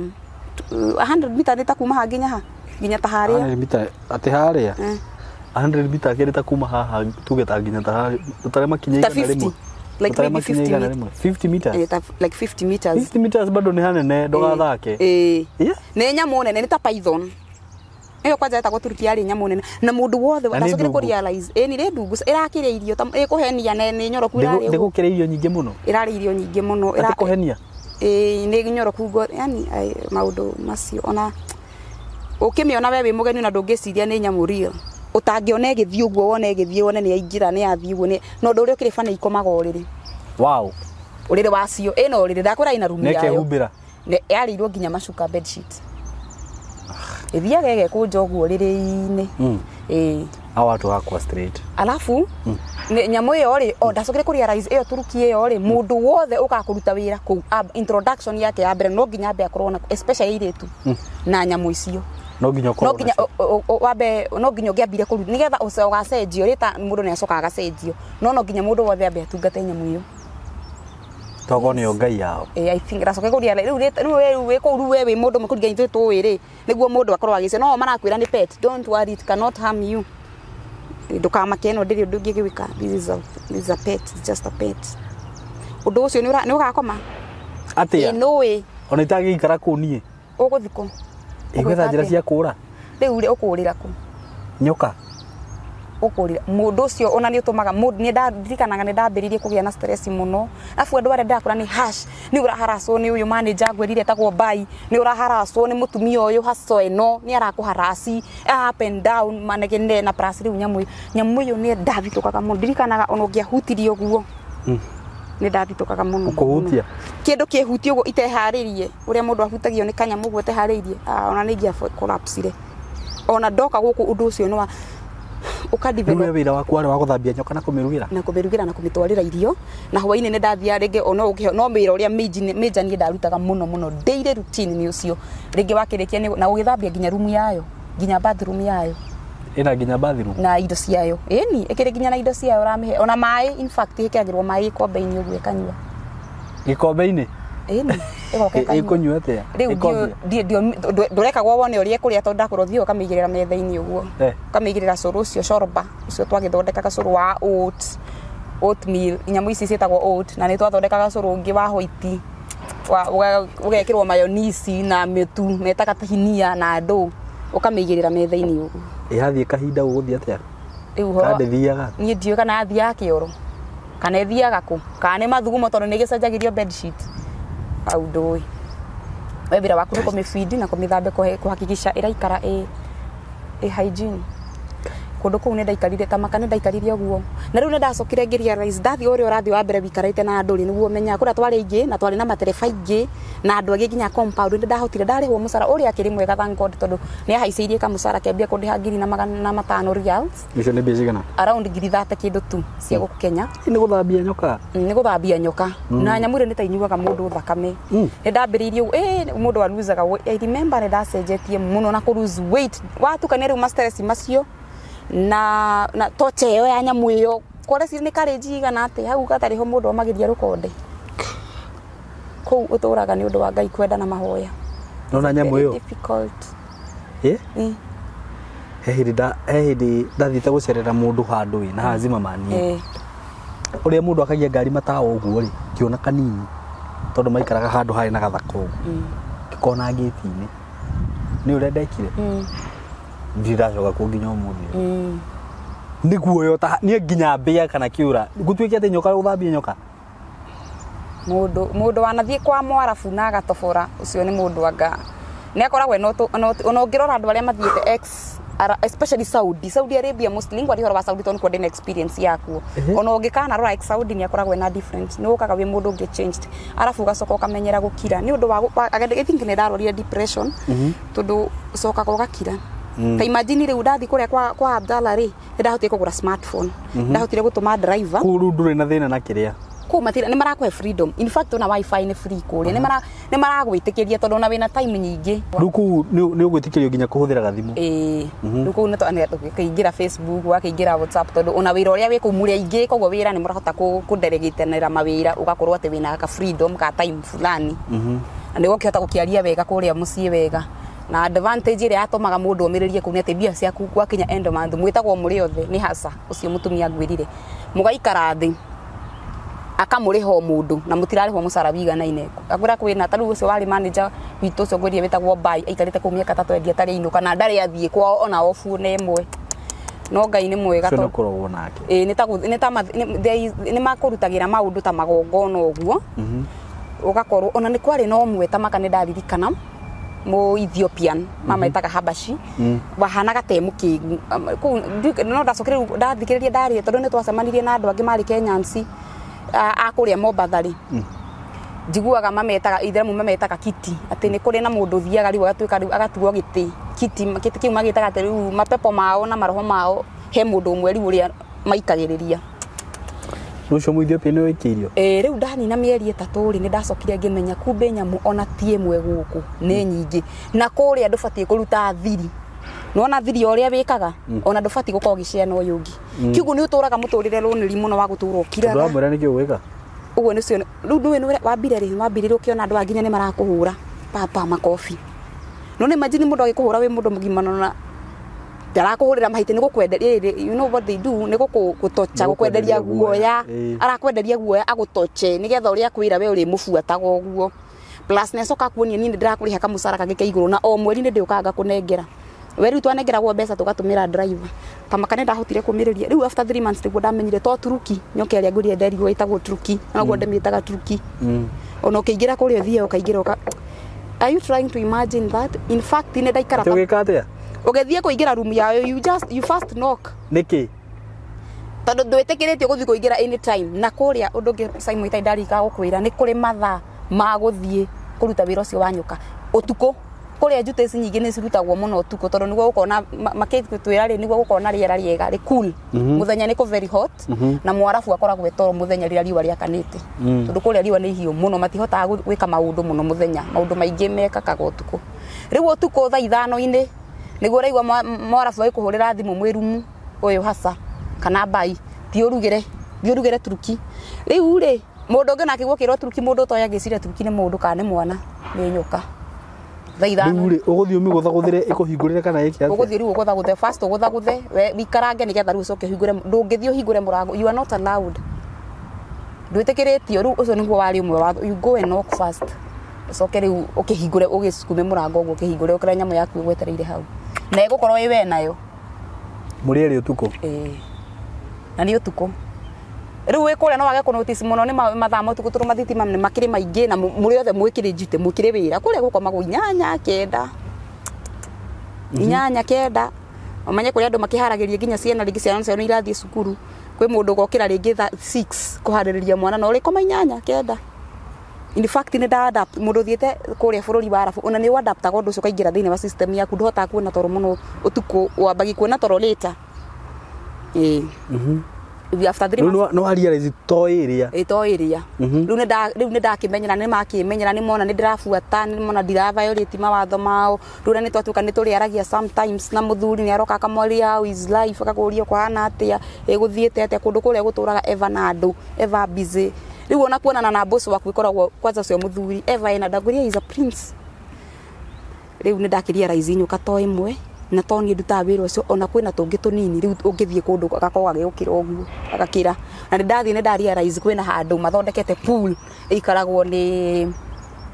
uh, nä ta kuma ha nginya ha nginya ta harä a atä harä a eh. 100 meters kuma haha tuge ta nginya tatarä makinya igana rä mwe eh, bado nä hanene ndogathake eh, eh. nä nyamå nene nä ta python ä yo kwanja etagwo turuki yarä nene na må wothe ndacokire kå ä nä rä ndungu ä irio ä kå henia nä nyoroku ndä gå kä irio nyingä må no irio nyingä må no kå henia nä nyoroku yani maå macio ona å kä mä we wä må geni na ndå ngä ciria nä nyamå utangĩona ĩgĩthiĩ ũguo wone ĩgĩthiĩ wone nĩ aingĩra nĩ athiĩ ni no ũndũ ũrĩa ũkĩrĩba nĩ ikomaga uriri wow uriri wacio ĩna uriri ndakwĩra ina rumu yayo yarĩirwo nginya macuka bed bedsheet ah. ĩthiaga ĩgekũnja ũguo ũrĩrĩ-inĩ ĩĩ hawa watu wakwa straight alafu mm. nyamũ ĩyo rĩ o ndacokire kuri realize ĩyo turuki ĩyo rĩ mundu wothe ũgakũruta wira ku introduction yake ya mbere no nginya ambe akorwo na especially airĩtu mm. na nyamũ icio no nginya å no nginya wambe no nginya ungiambire kuru nigetha ugacenjio rita mundu ni acoka agacenjio no no nginya mundu wothe ambe atungate nyamu iyo togo nä yo ngai yao gacoke kå ria rä kå u wä må ndå kå rigani twä tåä rä nä guo må ndå akorwo agä ce no marakwä ra nä pet don't worry it cannot harm you ndå kamake no ndä rä å ndå å ngä gwä ka å ndå å cio nä å gakoma atä ona itagä ikara kå niä å gå thikå igwetha njä ra cia kå ra rä u å kå rä ra kå nyoka ukurira mundu ucio ona ni utumaga ni ndirikanaga ni ndambiririe kugia na stress muno afu andu aria ndakora ni hash ni uraharacwo ni uyu manager ngwerire tagwo bai ni uraharacwo ni mutumia uyu haso eno ni arakuharasi up and down manegene na plus riu nyamu nyamu iyo ni ndabitukaga muno ndirikanaga ona ngiahutirie uguo mm nä ndathitåkaga må no kåhutia kä hutia kä hutie å guo iteharä rie å rä a må ndå ahutagio nä kanyamå guo teharä irie ah, ona nä ingä ona ndoka gå kå å ndå å cio nä ukawe wira waku warä wa gå thambia nyoka na kå mä rugä ra na kå mä rugä ra na kå mä twarä ra irio na hwainä nä ndathia rä ngä no mä ra å rä a mä njanie ndarutaga må no må no ndäirä nä å cio rä ngä wakä rä kia na gå gä thambia nginya rumu yayo nginya bathroom yayo ina ginya bathiru na indo ciayo ĩni ĩkĩrĩ ginya na indo ciayo ũramĩhe ona mai in fact mai ko ugwe ĩkĩragĩrwo maĩ gĩkombe-inĩ ũguo ĩkanyua gĩkombe te ĩni di di rĩu gwa wone ũrĩa ĩkũrĩa tondũ ndakorwo thio kamigirira methaini uguo kamigirira ũkamĩigĩrĩra cio ũcio cio ũcio twagĩthondekaga cũrũ wa oat oatmeal nyamũ ici ciĩtagwo oat na nĩ twathondekaga cũrũ ũngĩ wa hoiti ũgekĩrwo mayonisi na mĩtu metaga tahinia na ndũ ũkamĩigĩrĩra metha-inĩ ũguo irathiä kahinda gå gå thiä atä thiaga ni ndiå kana athiaga kä oro kana ithiaga kå kana nä mathugumo tondå nä gä cenjagärio au ndå ä we wä ra waku nä kå mä bindi na kå mä thambe kå hakigica ä raikara hygiene kundu kuu ndaikarire ta nä ndaikarire å na riu u nä ndacokire ngä ria ndathi å rä wa mbere wikarite na andå rä nä menya kå twari ingi na twari na matereba ingi na andå angä nginya nä ndahotire ndari ho musara uri akiri mwega a god tondu ni thankod ka musara kebia kundi ha ngiri na magana matano icio ni mbia cigana around ngiri thate kä ndå tu cia hmm. guku kenya ni guthambia nyoka hmm, ni guthambia nyoka hmm. na nyamuri ni rä nä tainyuaga må ndå thakame nä ndambä rä irie må i remember nä ndacenjetie na ku lose weight watukania rä u macio na na toche yo ya nyamu yo kore ni nä karä njigana atä hau gatarä ho må ndå rukonde ria rå konde undu å tå raga nä å ndå wa ngai kwenda na mahoya nona nyamå ä yo he hä ndä he gå cerera må ndå handå ä na hazima mani å rä a må ndå akagia ngari mata å guo rä ngä kanini tondå maikaraga handå harä na gathaka å guo ni kona ngä ti-inä nä å rä a ndekire ndiracoka kå nginya å må thä nä guoya niä nginya mbä kana kiura å ra gå tuä ke nyoka gå thambia nyoka må ndå wanathiä kwa mwarabu na agatobora å cio nä må ndå anga nä akoragwo ona å ngä rora andå arä a mathiä especially Saudi Saudi Arabia mostly ngwa rihoro wa Saudi tondu kwa den experience yakuo ona ungikana rora Saudi ni akoragwo na different ni ukaga wi mundu ungi changed arafu ugacoka ukamenyera gukira ni undu wa I think ni ndarorire depression tondu ucokaga ugakira Mm-hmm. ta imagine rä u ndathi kå rä kwa Abdalla ri ndahotire kå gå smartphone mm-hmm. ndahotire gå tå driver kå u ndå na thina na kiria ku rä a kuu matira nä marakwe freedom in fact ona wifi ni free ku ri ni mara ni kä ria tondå ona wä time nyingi ruku ni ugwitikiria nginya kuhuthira gathimu mm-hmm. eh ruku gathimå to ane u kuu facebook wa kaingira whatsapp tondu ona wira ra å rä ingi kogwo wira ni rä aingä koguo wä ra nä må rahota kå ra mawä ra å gakorwo ka freedom ka time fulani na nä gå kä wega kuria rä wega na advantage ile rä mundu umiririe kuni ati bia mä rä rie kå u nä ciaku gwakinya endomanth mwä tagwo må rä othe ni hasa ucio mutumia må mugaikara thi rire må ho må na må tirarä ho må cara wiganaine akwä ra kwä na tarä u å manager witu ucio cio ngwä bai aikarite tagwo miaka aikarä te kå u mä aka tatå endia tarä ainå kana ndarä athiä kwao ona obu na ä mwe no ngai nä mwega nä makå rutagä ra maå ndå ta magongona å guo å mhm. gakorwo ona ni kwari no å mwe ta maka nä ndaririkana må Ethiopian mhm. mametaga mm -hmm. habashi mm -hmm. wahanaga te må kä gu no ndacokä rä u ndathikä rä rie ndarä tondå nä twacemanirie na andå angä marä kenyans akå rä a mombatharä mm. njiguaga mametaga itheramu mametaga kiti atä nä kå rä na må ndå thiaga rä u agatuä agatuo gä tä kiti kä tä taga mapepo mao na maroho mao he må ndå å mwe rä u å rä a rä ria ucio må ethiopia nä wä irio ä rä u ndanina mä eri ätatå rä nä ndacokire ngä menya kumbä nyamå ona ti ä mwe gå kå nä hmm. nyingä na kå rä hmm. hmm. a ndå batiä kå ruta thiri nona thiri å rä a wä kaga ona ndå batiä gå korwo gä ciana å yå ngä kiguo nä å tå raga må tå rä re rå nä ri må no wa gå tå rwo kiramwä ra nä kä å wä ka å guo nä cio rä u nä wambire rä wambirä rä å kä ona andå anginya nä marakå hå ra papa makobi no nä manjini må ndå agä kå hå ra wä må ndå mũgima nona ndarakugurira mahiti ni gukwenderia you know what they do ni gukutocha gukwenderia guoya arakwenderia guoya agutoche nigetha uria akwira we uri mubuataga guo plus ne coka kuonia ni ndirakuriha kamucara kangi ke na o mweri ni ndiukanga kunengera we riu twanengeragwo mbeca tugatumira driver kamakane ndahotire kumiriria riu after 3 months niguo ndamenyire to turuki nyoke aria ngurie nderirwo itagwo turuki noguo mm. ndemitaga turuki mm. ona ukiingira kuria uthie ukaingira uka are you trying to imagine that in fact ni ndaikara tugika ugithie kuingira room yayo you just you first knock niki tondu ndwitikiritie guthii kuingira time na kuria undu ungi Simon Itai ka gukwira ni kuri matha ma guthii kuruta wira ucio wanyuka nyoka utuku kuria juice nyingi ni cirutagwo muno utuku tondu niguo gukona makitwira ri niguo gukona riera riega ri cool muthenya mhm. ni ko very hot mhm. na mwarafu akoragwo etoro muthenya rira riua riakanite mm. tondu kuria riwa ni hiu muno matihotaga gwika maundu muno muthenya maundu maingi mekakaga utuku riu utuku thaa ithano-ini niguo raigua mwarabu wa kuhurira thimu mwirumu uyu hasa kana mbai thi urugire thi urugire turuki riu ri mundu ngiona akigua kirwo turuki mundu utoya ngiciria turuki ni mundu kana ni mwana ni nyoka riu ri uguthii umiguthaguthire ikuhingurire kana iki atia uguthii riu uguthaguthe first uguthaguthe we wikarange nigetha riu ucoke uhingure ndungithii uhingure murango you are not allowed ndwitikiritie riu ucio niguo wari umwe wa you go and knock first ucoke riu ukihingure ugisukume murango uguo ukihingure ukira nyamu yaku igwetereire hau na igukorwo i we nayo muri eri utuko eh na ni utuko riu wi kuria no wage kå notice må no nä mathaa matuku tondå mathitima nä makirä maingä na må rä othe mwä kä njute må kä rä wä ra kå rä a gå komagwo inyanya kenda mhm. inyanya kenda omenye kå rä andå makä haragä ria nginya ciana rä ngä ciana ciao nä irathiä cukuru kwä må ndå gå kä ra rä ngä kå harä rä ria mwana no rä koma inyanya kenda in fact nä ndaadapt må ndå thiäte kå rä a bå rå ri wa arabu ona nä wandaptaga å ndå å kaingä ra thä inä wa system yaku ndå hotaga kuona toro må no å tukå wambagi kuona toro rä ta toäria rä u nä ndakä menyera nä makä menyera nä mona nä ndä rabuata nä mona ndiravayorä ti mawatho mao rä u rä a nä twatuä nä tå rä aragia na må thuri nä aroka akamwari agakå ria kå hana atä a ä gå thiä te atä a kå ndå kå rä a gå tå raga eva na andå eva busy riu ona kuonana na boss waku ikoragwo kwanza cio muthuri eva ina ndaguria is a prince riu ni ndakiria raizi nyuka to imwe na to ni ndutaga wira ucio ona kwina tungi tunini riu ungithie kundu gakorwo gagiukira uguo agakira na ni ndathie ni ndaria raizi kwina handu mathondekete pool ikaragwo ni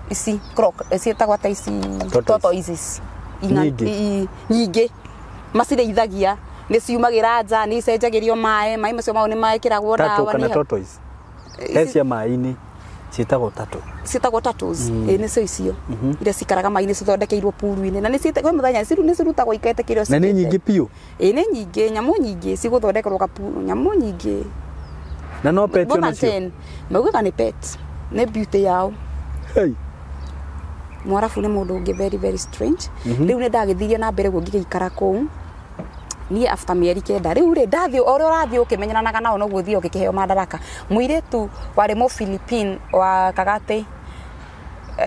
ici croc cietagwo ta ici tortoises nyingĩ macirĩithagia ni ciumagĩra nja nĩ icenjagĩrio maĩ maĩ macio mao nĩ mekĩragwo ndawa he cia maĩ tatu ciĩtagwo ciĩtagwo turtles mm. ĩ nĩcio icio mm -hmm. iria cikaraga maĩ-inĩ cithondekeirwo puru-inĩ na kwĩ mũthenya nĩ cirutagwo ikaĩtĩkĩrio na nĩ nyingĩ biũ ĩ nĩ nyingĩ nyamũ nyingĩ cigũthondekerwo kapuru nyamũ nyingĩ na no pet nacio maugaga nĩ pet nĩ beauty yao hey mwarabu nĩ mũndũ ũngĩ very very strange mm-hmm. rĩu nĩ ndagĩthirie na mbere guo ngĩgĩikara kũu niä afta mieri kenda rä u rä ndathiä o rä a å rathiä å kä menyananaga nao noguo thiä gä kä heo mandaraka må tu warä må philipin wa kagatä eh,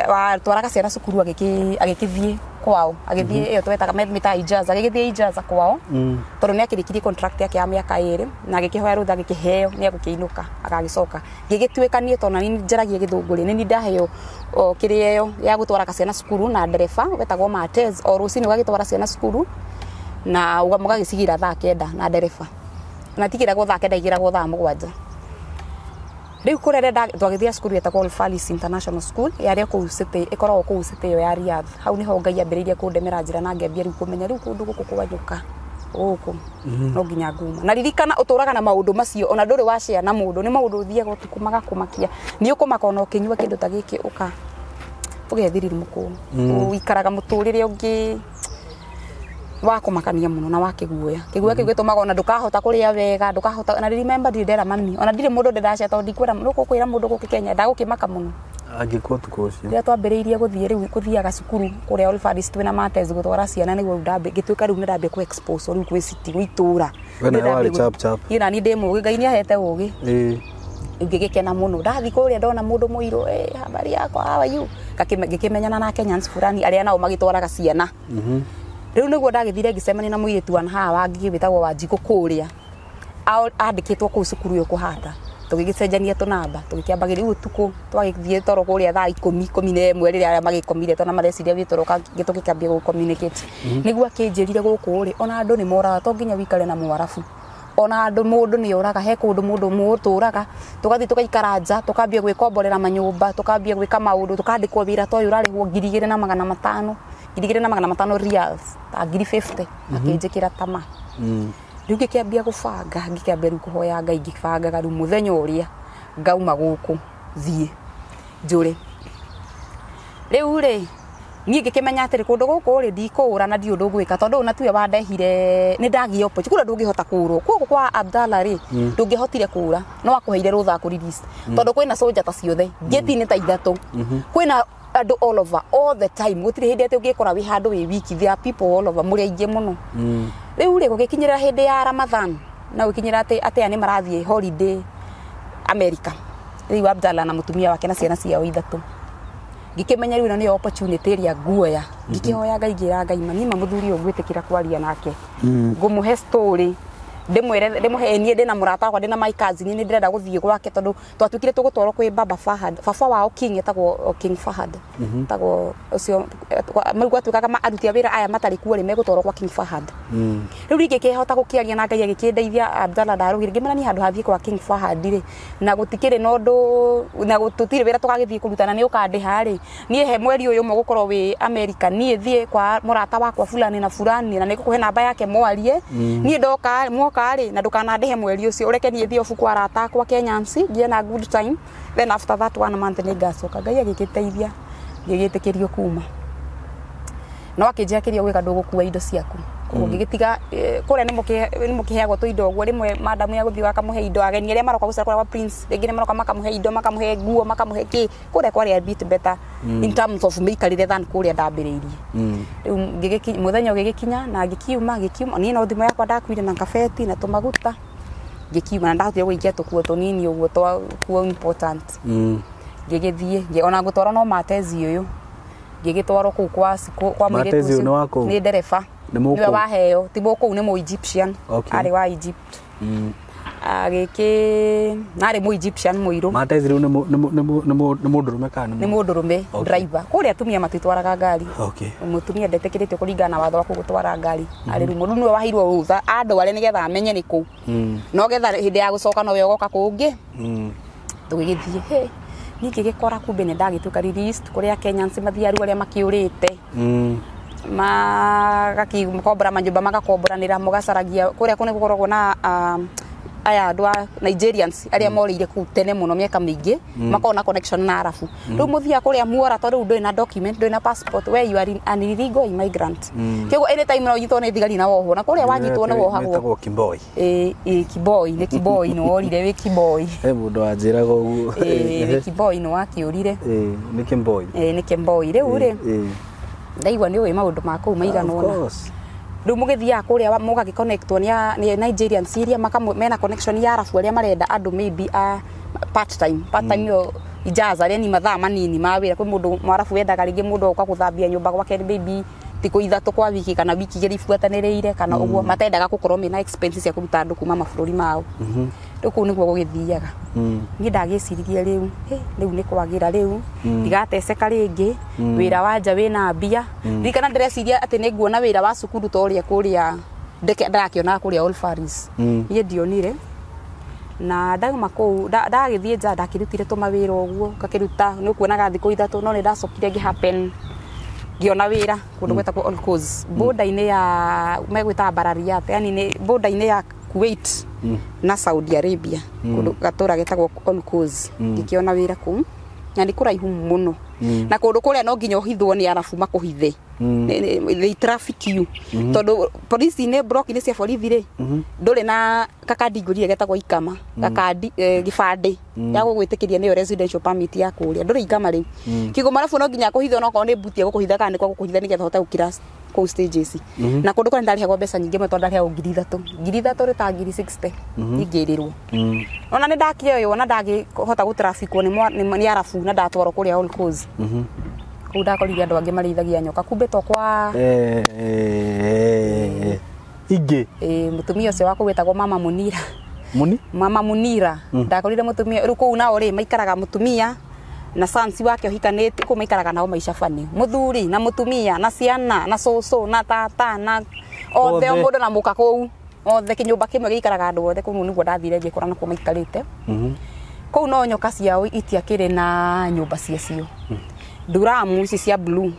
watwaraga ciana cukuru agä kä thiä kwao agä thiä ä mhm. yo twetaga metaa ijaza agä gä thiä ijaza kwao mm. tondå nä akä rä kirie yake ya mä aka ä rä na agä kä hoya rutha agä kä heo nä agå kä inå ka agagä coka ngä gä tuä kanie tondå nani njaragia gä thå ngå rä nä ni ndaheo kä rä ä ya gå twaraga ciana cukuru na ndereba wetagwo mates o rå cinä å gagä twara ciana cukuru na mũgagĩcigira thaa kenda na ndereba na tigiragwo thaa kenda igira igĩragwo thaa mũgwanja rĩu kũrĩa ndenda twagĩthiĩ cukuru yetagwo Falis International School yarĩ kũu city ikora kũu city yo ya Riyadh hau nĩho Ngai ambĩrĩirie kũndemera njira na ngĩambia rĩu kũmenya rĩu kũndũ gũkũ kwanyũka gũkũ mhm. no nginya nguma na ririkana uturaga na maundu macio ona nduri wa wacea na mundu ni maundu thia ũtukũ magakumakia ni ũkũmakona ũkĩnyua kĩndũ ta gĩkĩ uka ugethiriri mũkũu uikaraga mhm. muturire ungi wa kumakania muno na wa kiguoya kiguoya kiu gitumaga ona ndukahota kuria wega ndukahota na remember ndirä ndera mami ona ndirä må ndå ndäracia tondå ndikwä ra gå ä ra må ndå gå kä kenya ndagå kä maka må no angäkwo tukå å cio rä rä a twambä rä irie gå thiä rä u gå thiaga cukuru kå rä a twä na mates gå twara ciana nä guo ngä tuä ka rä u nä ndambä kå rä u kwä city gå itå ra nani ndä må gä ngai nä ahete å gä ngigikena muno ndathi kuria ndona mundu muiru eh habari yako how are you ngakimenyana na Kenyans fulani aria nao magitwaraga ciana mhm riu niguo ndagithire ngicemania na muiritu wa hawa ngigitagwo wa njikå kå rä a andikitwo kå u cukuru yo kuhata tugigicenjania tunamba tugikiambagia riu utuku twagithie toro kuria thaa ikumi ikumi na imwe riria aria magikomire tona mareciria gitoroka tugikiambia gucommunicate mhm. niguo akinjirire guku ri ona andu ni moraga to nginya wikare na mwarabu ona andu mundu ni oraga he kundu mundu muturaga tugathi tugaikara nja tukambia gwikomborera manyumba tukambia gwika maundu tukandikwo wira toyu urarihwo ngiri igiri na magana matano gidi igä na magana matano reals ta gidi akä njä kä ra tama mm. rä u ngä kä ambia gå banga ngä kä ambia rä hoya ngai ngä bangaga rä u må thenya å rä a ngauma gå kå thiä njå rä rä u rä niä ngä kä menya atä rä kå ndå gå kå rä ndikå ra na ndiå ndå gwä ka tondå å wandehire nä kura ndå ngä hota kå rwo kwoguo kwa abdala rä mm. ndå ngä hotire kå ra no akå heire rå thakå mm. tondå kwä na cå njata ciothe ngäti ta ithatå mhm. kwä na andå all over all the time gå tirä hä ndä atä å ngä kora wä handå wä wiki thea people all over må rä aingä må no rä u rä gå gä kinyä rä ra hä ndä ya ramathan na gå kinyä rä ra atä aya nä marathiä holiday amerika rä u abdala na må tumia wake na ciana ciao ithatå ngĩkĩmenya rĩu ĩno nĩyo opportunity ĩrĩa nguoya ngĩkĩhoya ngaigĩra ngai mani ma mũthuri ũyũ ngwĩtĩkĩra kwaria nake mm. he story ndimwire ndimuhe nie ndina murata wakwa ndina maikazini ni ndirenda guthii gwake tondu twatuikire tugutwarwo kwi baba Fahad baba wao King etagwo King Fahad mhm. etagwo ucio mau gwatuikaga ma aruti a wira aya matarĩ kuo rĩ megutwarwo kwa King Fahad mm. rĩu rĩngĩ kĩhota gũkĩaria na Ngai agĩkĩndeithia Abdalla ndarugire ngĩmena niĩ handũ hathiĩ kwa King Fahad rĩ na gũtikĩrĩ na ũndũ na tũtirĩ wĩra tũgagĩthiĩ kũrutana nĩ ũkandĩha rĩ niĩ he mweri ũyũ ũmwe gũkorwo wĩ Amerika niĩ thiĩ kwa mũrata wakwa fulani na fulani na nĩngũkũhe namba yake mwarie mm. niĩ ndoka moka ndoka rä na ndå kanandehe mweri å cio å reke niä thiä obu kwa na good time then after that one month nä ngacoka ngai agä gä teithia ngä gä tä kä rio kuma no akä njä akä ria gwä ka ndå gå kua indo ciaku mungigitiga mm. kuria ni mukiheagwo tu indo guo rimwe madamu ya guthii wakamuhe indo ageni aria maroka gucera kwa prince ringi ni maroka makamuhe indo makamuhe nguo makamuhe ki kuria kwaria a bit better mm. in terms of mikarire than kuria ndambiriirie riu mm. muthenya ugigikinya na ngikiuma ngikiuma ni no thimu yakwa ndakuire na nkabeti na tumaguta ngikiuma na ndahotire guikia tukuo tunini uguo twa kuo important mm. ngigithie ona ngutwarwo no matezi uyu ngigitwarwo kuu kwa mwiritu ni ndereba niwe waheo ti kå u nä må arä wa egypt narä må må irå rä nä må ndå rå me kana nä må ndå rå me kå rä atumia matitwaraga ngari må tumia ndetä rä tio kå ringana na watho wa kå gå twara ngari arä rä u nä waheirwo andå arä nä getha amenye nä kå u no getha hä ndä ya gå coka nowe kå ngä tå gä gä thiä ningä gä kora kumbä nä ndagä tuä ka kå rä a mathiaru arä a makä å rä te mm magakombora manyumba magakomboranira mugacaragia kuria kune gukoragwo na um, aya andå a nigerians arä a mm. morä kå u tene må no mä aka mä ingä mm. makoragwo na connection na arabu mm. rä u må thia kå rä a muora tondå rä u na document ndå na passport where you are an illegal immigrant kä any time no nyitwo nä thigari na wohwo na kå rä a wanyitwo nä wohagwo kiboi nä kiboi nä worire wä kiboi he må ndå wanjä raga å no kiboi nä wakä å rire nä kemboi rä u rä ndaigua nä å ä maå ndå ma kå u maigana ona rä u må gä thiaga kå rä a må gagä nigerian syria mena connection ya arabu arä a marenda andå maybe a part time part time mm. yo ijaza rä ni mathaa manini ma wä ra kwä må ndå mwarabu wendaga rä ngä må ndå oka gå thambia nyå mba gwake maybe thikå ithatå kwa wiki kana wiki igä rä ibuatanä rä ire kana å mm. guo matendaga gå korwo mä na cia kå ruta andå kuma mabå rå ri mao mm -hmm riu kuu niguo gugithiaga mm. nie ndagiciririe riu riu ni kwagira riu mm. ndigateceka ringi mm. wira wa nja wina mbia ririkana ndireciria ati ninguona wira wa cukuru ta uria kuria ndakionaga kuria olfaris nie ndionire na ndauma kuu ndagithie nja ndakirutire tumawira uguo ngakiruta ni ukuonaga thiku ithatu no ni ndacokire ngihappen ngiona wira kundu gwetagwo boda-ini ya megwita barariat yani boda-ini ya Kuwait mm. na Saudi Arabia mm. gatura getagwo course ngikiona mm. wira kuu na nä kå raihu må no mm. na kå ndå kå rä a no nginya å hithwo nä makuhithe makå mm. they traffic you mm -hmm. tondu police ne block ne cia borithi ri mm -hmm. nduri na kakadi ngurire getagwo ikama kakadi mhm. gibande eh, mhm. ya gugwitikiria residential permit ya kuria nduri ikama ri mhm. kigo marafu no nginya kuhitha no ko ne buti ya kuhitha kana ni kwa kuhitha ni getha hota gukira kå stages na kå ndå kå rä ndarä mbeca nyingä mwe tondå ndarä ngiri ithatå ngiri ithatå rä ta ngiri ingä rä rwo ona nä ndakä oywo na ndagä hota gå trafficwo nä arabu na ndatwarwo kå rä a kuu ndakorire andå angä marĩithagia nyoka kumbä to kwa ingä må tumia å cio wakå wä mama munira muni mama munira hmm. ndakorire må tumia rä u kå u nao rä maikaraga må tumia na sansi wake hikanite kuma ikaraga nao maisha fani muthuri na mutumia na ciana na cucu na tata na othe o mundu na muka kuu othe kinyumba kimwe giikaraga andu othe kuu niguo ndathire ngikora na kuma ikarite mhm. kuu no nyoka ciao itiakiri na nyumba ciacio hmm nduraga muci cia blue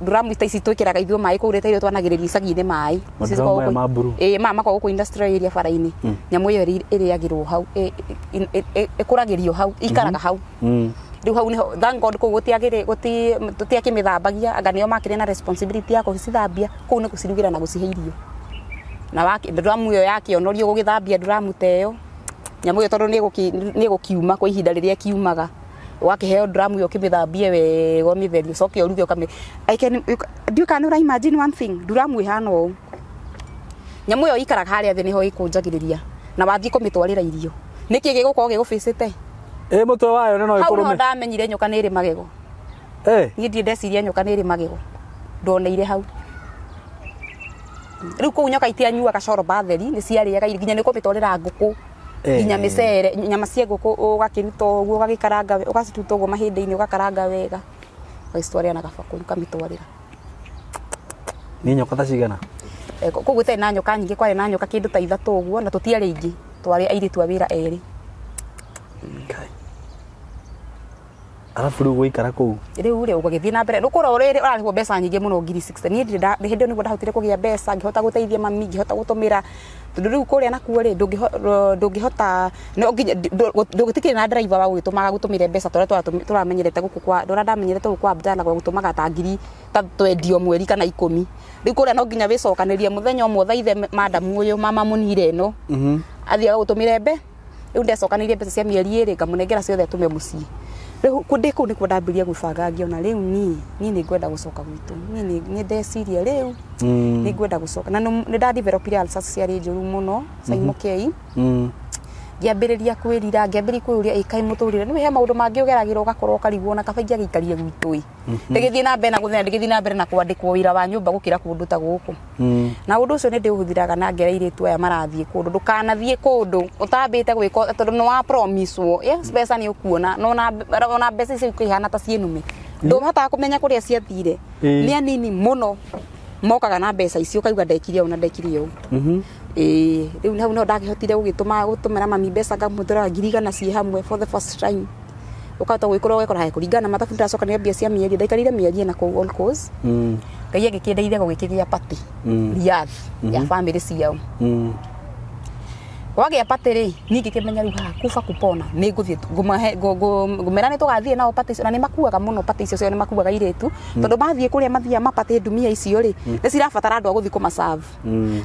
nduramu ici ici twikiraga ithuĩ maĩ kũu rĩta irio twanagĩrĩria icagi-inĩ maĩ ma makoragwo kũ industrial area bara a hmm. nyamũ ĩyo hau ĩkũragĩrio hau ikaraga hmm. hau hmm. rĩu hau nĩho thank god kũu tũtiakĩmĩthambagia anga nĩo makĩrĩ na responsibility ya gũcithambia kũu nĩ gũcirugĩra na gũcihe irio na nduramu ĩyo yakĩonorio gũgĩthambia nduramu ta ĩyo nyamũ ĩyo tondũ nĩ kwa ihinda rĩrĩa ĩkiumaga wakiheo drum yo kimithambie wega mitheri ucoke uruge ukami i can do you can you imagine one thing drum we hano nyamu yo ikaraga haria thi niho ikunjagiriria na wathii kumitwarira irio niki gigukorwo gigubicite ä må twe wayo nä no hau niho ndamenyire nyoka ni rä magego ni ndi ndeciria nyoka ni rä magego ndoneire hau rä u kå nyoka itianyuaga coroba theri nä ciarä aga nginya nä kå mä twarä ra ngå nginya eh. micere nyama cia ngũkũ ũgakĩruta å guo mahä ndä -inä å gakaranga wega ra na twarä ra nä nyoka ta cigana eh, koguo gũtarĩ na nyoka nyingä kwarä na nyoka ndå ta å guo na tũtiarĩ twarä airä airĩtu wä ra erä arabu riu guikara kuu riu ri ugagithie na mbere rukura uriri urarihwo mbeca nyingi muno ngiri 60 ni ndire hindi niguo ndahotire kugia mbeca ngihota guteithia mami ngihota gutumira tondu riu kuria nakuo ri ndungihota ndugitikire na driver wa gwitumaga gutumire mbeca turia turamenyerete guku kwa uria ndamenyerete guku kwa abdala gwa gutumaga ta ngiri ta twendi mweri kana ikumi riu kuria no nginya wicokanirie muthenya umwe thaithe madamu uyu mama munire no mhm. athiaga gutumire mbe riu ndecokanirie mbeca cia mieri iri ngamunengera ciothe atume mucii riu kundi kuu nikuo ndambirie gwibangangia ona riu ni ni ningwenda gucoka gwitu ni ni ndeciria riu mm. ningwenda gucoka na ni ndadevelopire ulcers ciarĩ njũru mũno caimokei mm-hmm. mm ngiambiriria kwirira ngiambiri kwiria ikai mũtũrĩre nĩwĩ he maundu mangĩ ũgeragĩra ũgakorwo ũkarigwo ona kaba ingĩagaikaria gwitũ ĩ mhm. ndigithie na mbere na gũthera ndigithie na mbere na kwandĩkwo wira wa nyumba gukira kundu ta guku mhm. na undu ucio ni ndĩũhũthĩraga na ngera iritu aya marathie kundu ndukanathie kundu utambite gwiko tondu ni wa promise wo yes ni mbeca nĩ ũkuona na mbeca si ikĩhana ta ciĩ nume kumenya mhm. kũmenya kũrĩa ciathire ni anini muno mokaga na besa icio ũkaigua ndekire ũũ na ndekire ũũ ä u hau nä ho ndagähotire gå gä tå ma gå tå mä mami mbeca ngamå ngiri igana ciä hamwe for the first time å kahota gå korwo kå ra gäkora kå ringana mathabu ndäracoka nä mbia cia mä mieri ndaikarire eri ena kå mm. ngai agä kä ndeithia gå gä kä gä a pati mm. riath ya mm-hmm. bamä rä ciao mm wagä pate rä niä ngä kä menya rä u kuba kupona nä ngå thiä ngå mera nä tå gathiä nao pate na nä makuaga må no pate icio cio nä makuaga irä tu hmm. tondå mathiä kå rä a mathiaga mapate ndumia icio rä hmm. nä cirabatara andå a gå thiä kå ma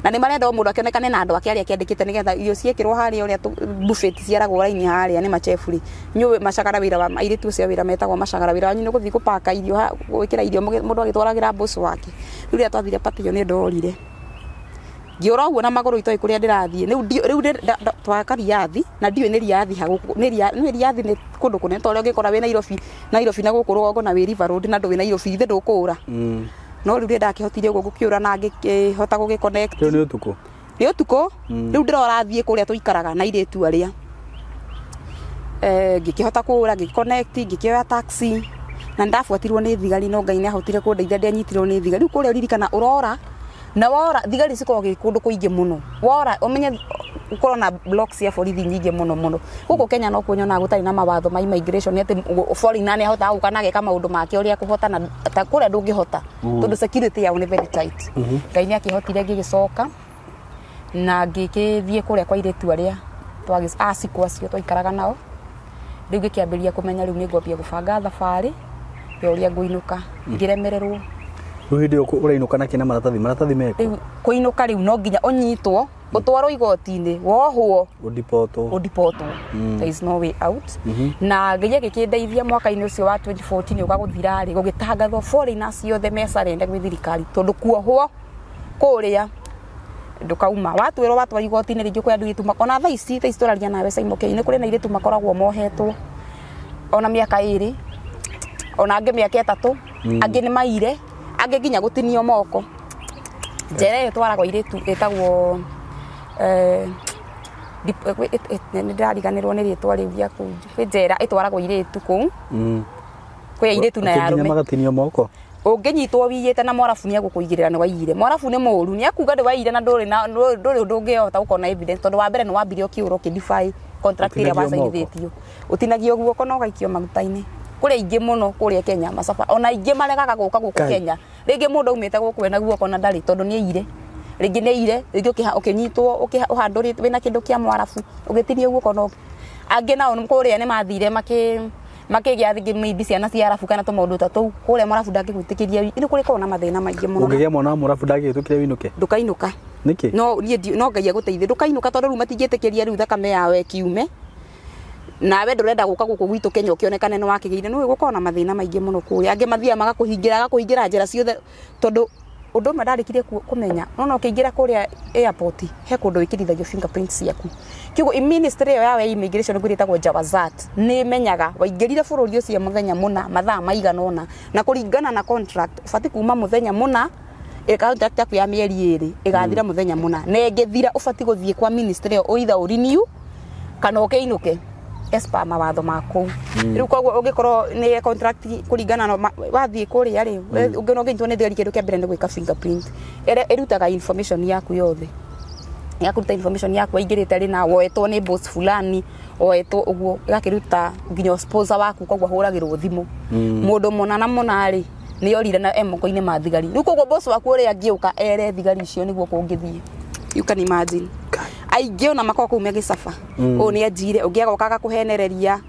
na nä marenda o må ndå akionekane na andå ake arä a akä andä kä te nä getha irio ciäkä rwo harä a å rä a ciaragwo raini harä a nä machebu rä nyå macagara wä ra airä tu cio wä ra metagwo macagara wä ra wanyu nä gå thiä gå paka irio gwä kä ra irio må ndå agä twaragä ra mbåcå wake rä u rä a twathire pate io nä ndorire ngiura uguo na maguru itoi kuria ndirathie riu twaka riathi na ndiu ni riathi ni riathi ni kundu ungikora na guku rugongo na wi river na ndu ithe ndukura mm. no riu na ngihota ni ni riu kuria tuikaraga na aria eh, ngikihota ngiconnect ngikioya taxi na ni thigari no ngai ni ahotire kundeithia ni thigari riu kuria urora na wora thigari cikoragwo gä kå ndå kå ingä må no wora åmenye korwo na blocks cia borithi nyingä må no må no gå kenya no kuo nyonaga gå tarä na mawatho ma immigration nä atä forina nä ahotaga gå kana ageka maå ndå make å rä a kå hota na ta kå rä a ndå ngä hota tondå security yao nä very tight ngai nä akä hotire ngä gä coka na ngä kä thiä kå rä a kwa irä tu arä a acikw acio twaikaraga nao rä u gä kä ambä ria kå menya rä u nä ngwambia gå banga thabarä ya å rä a ngå inå ka ngä remererwo rä hä ura urainå na kä na maratathi maratathi meko kå inå ka rä u no nginya å nyitwo å twarwo igoti-inä wohwo å dipotwo mm. mm-hmm. na gä ia gä kä ndeithia mwaka-inä å cio wa nä å ka gå thirarä gå gä tangathwo forina ciothe mecarende gwä thirikari tondå kuohwo kå rä a ndukauma watwirwo watwara igoti-inä rä ingä kwä andå irä tu ona tha ici tha ici twararia nawe caimå kä na irä tu makoragwo mohetwo ona miaka iri ä rä ona angä mä aka ätatå mm. angä nä maire angä nginya gå tinio moko njera ä yo twaragwo irä ätagwo nä ndärariganä rwo nä rä twa rä u gä kå kwä njera ä twaragwo irä tu kå u kwä irä tu na yarume moko ũngä nyitwo wiyä te na mwarabu nä agå kå igä rä ra nä waiyire mwarabu nä må ru nä akuga nä waiyire na ndå rä å ndå ngä hota gå korwo na tondå wa mbere nä wambire å kä å ra å kä dibai ä rä a wacaithä tio å tinagia guoko na å gaikio maguta-inä kå rä aingä må no kå rä a kenya macaba ona aingä maregaga gå ka gå kå kenya rĩngĩ mundu aumĩte gukwe na guoko na ndarĩ tondu ni ire rĩngĩ ni ire rĩngĩ ũkĩnyitwo ũhandũrĩte wĩna kindu kia mwarafu ũgĩtinio guoko no angi nao kuria ni mathire maki makĩ makĩgĩa maybe ciana cia arabu kana tũmaũndũ ta tũu kũrĩa mũrabu ndangĩgwĩtĩkĩria ni kuri kona mathina maingi maingĩ mũno ũngĩgĩa mwana mwarafu mũrabu ndangĩgĩtũkĩre winũke ndũkainũka nĩkĩ no ni no ngai agũteithie ndũkainũka tondu rĩu matingĩtĩkĩria rĩu thakame yawe kiume na we ndurenda guka guku gwitu Kenya ukionekane ni wakigiire niwe gukorwo na mathina maingi muno kuria angi mathia maga kuhingira ga agakuhingira njira ciothe tondu undu umwe ndarikirie kumenya no ukiingira kuria airport he kundu wikirithagia fingerprints yaku kigo i ministry yo yawe immigration kwiri tagwo jawazat ni menyaga waingirire bururi ucio muthenya muna mathaa maigana ona na kuringana na contract ufati kuma muthenya muna contract yaku ya mieri iri igathira muthenya mm. muna na ingithira ufati guthie kwa ministry yo uitha urinyu kana ukiinuke okay, espa mawatho maku mm. riu koguo ungikorwo ni contract kuringana na wathii kuria ri ungi no ni thigari kindu kia mbere ni gwika fingerprint ira irutaga information yaku yothe yakuruta information yaku waingirite ri na woetwo ni boss fulani woetwo uguo igakiruta nginya sponsor waku koguo huragirwo thimu mundu mm. mona na mona ri nä orire na emoko-inä ma thigari rä u koguo waku å angiuka ere thigari icio nä guo kå you can imagine aingä ona makoragwo kå u megäcaba å mm. nä enjire å ngä agoka agakåhenereria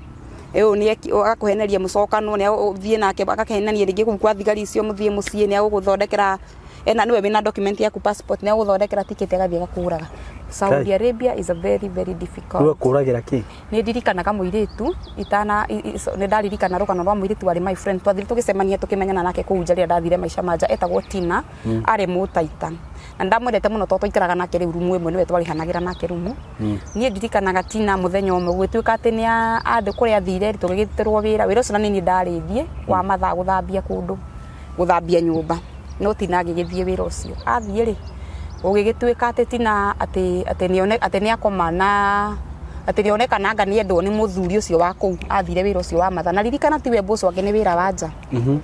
å nä agakåheneria må cokanwo nä athiä nake agakĩhenania rĩngĩ kå u kwa thigari icio må thiä må ciä nä agå gå thondekera ena nä we wä na document yaku passport nä agå thondekera tiketi agathiä agakåraga Saudi Arabia is a very very difficult. Wewe kuragĩra kĩ? Nĩ ndirikanaga mũirĩtu itana nĩ ndaririkana rũgano rwa mũirĩtu warĩ my friend twathire tũgĩcemania tũkĩmenyana nake kũu nja rĩrĩa ndathire maica manja etagwo Tina mm. arĩ mũtaita na ndamwendete må no to twaikaraga nake rä u rumu ä mwe nä we ra nake rumu hmm. niä ndirikanaga tina må thenya å mwe gwä tuä ka atä nä andä kå rä athire tå gä gä tä rwo wä ra wä ra å cio na nä ndarä thie wa hmm. mathaa gå thambia kå ndå gå thambia nyå mba no tina agä gä thiä wä ra å cio athiä rä å gä gä tuä ka atä tina atä nä akoma na atä nä onekananga nä endwo nä må thuri å cio wa kå u athire wä ra å cio wa mathaa na ririkana tiwe mbå cwake nä wä ra wa nja mm -hmm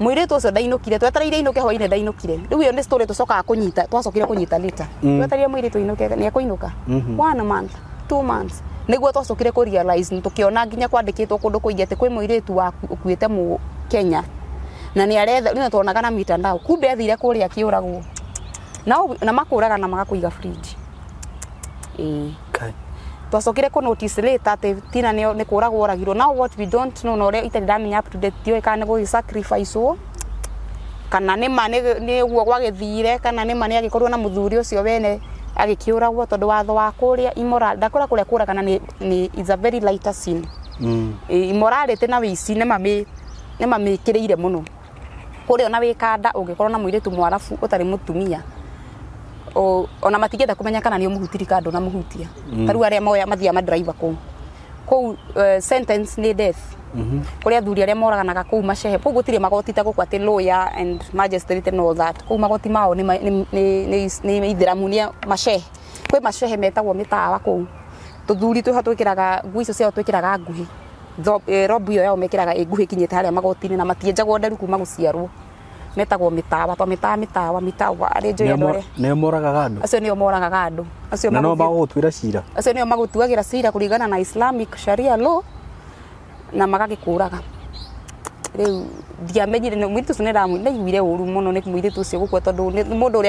muiritu ucio ndainukire twetereire inuke hwainä ndainukire rä u ä yo nä story tå cokaga kå nyita twacokire kå nyita lita mm. twetereire muiritu inuke ni ekå inuka mm-hmm. one month two months niguo twacokire kå realize nä tå kä ona nginya kwandä kä two kå ndå kå ingä atä kwä muiritu waku å kuä kenya na ni aretha ni twonaga na mitandao kumbe athire kå rä a akä na makå raga na magakå fridge ä twacokire kå notice later atä tina nä kå ragwo oragirwo now what we don't know na å rä a itarä ndamenya up to date tiå kana nä gå gä sacrificewo kana nä ma nä guo gwagäthire kana nä ma nä agä korwo na må thuri å cio wene agä kä å ragwo tondå watho wa kå rä a imora ndakå ra kå rä a kå ragana nä is a very lighter sin mm. imorality na wĩici nä mamä kä rä ire må no kå rä ona wä kanda å ngä korwo na må irä tu mwarabu å tarä må tumia ona matigetha kumenya kana ni muhutiri ka ndu na muhutia mm. taru aria moya mathia ma driver ko ko uh, sentence ni death mhm. kuri athuri aria moraganaga ku macehe ku gutire magoti ta gukwa ti lawyer and magistrate and all that ku magoti mao ni ni ni, ni ithiramu ni macehe ku macehe metagwo mitawa ku tuthuri twiho twikiraga ngui icio twikiraga nguhi eh, robu iyo yao mekiraga ä nguhä kinyä te harä a na matienjagwo ndaru kuma gå ciarwo metagwo mitawa to mitawa mitawa mitawa arä njå andåre nä moragaga andå acio nä moragaga andå acio no magågåtuä ra cira acio nä o cira kå na islamic sharia law na magagä kå ndiamenyire må irä tå å ndaiguire å ru må no nä må irä tå å cio gå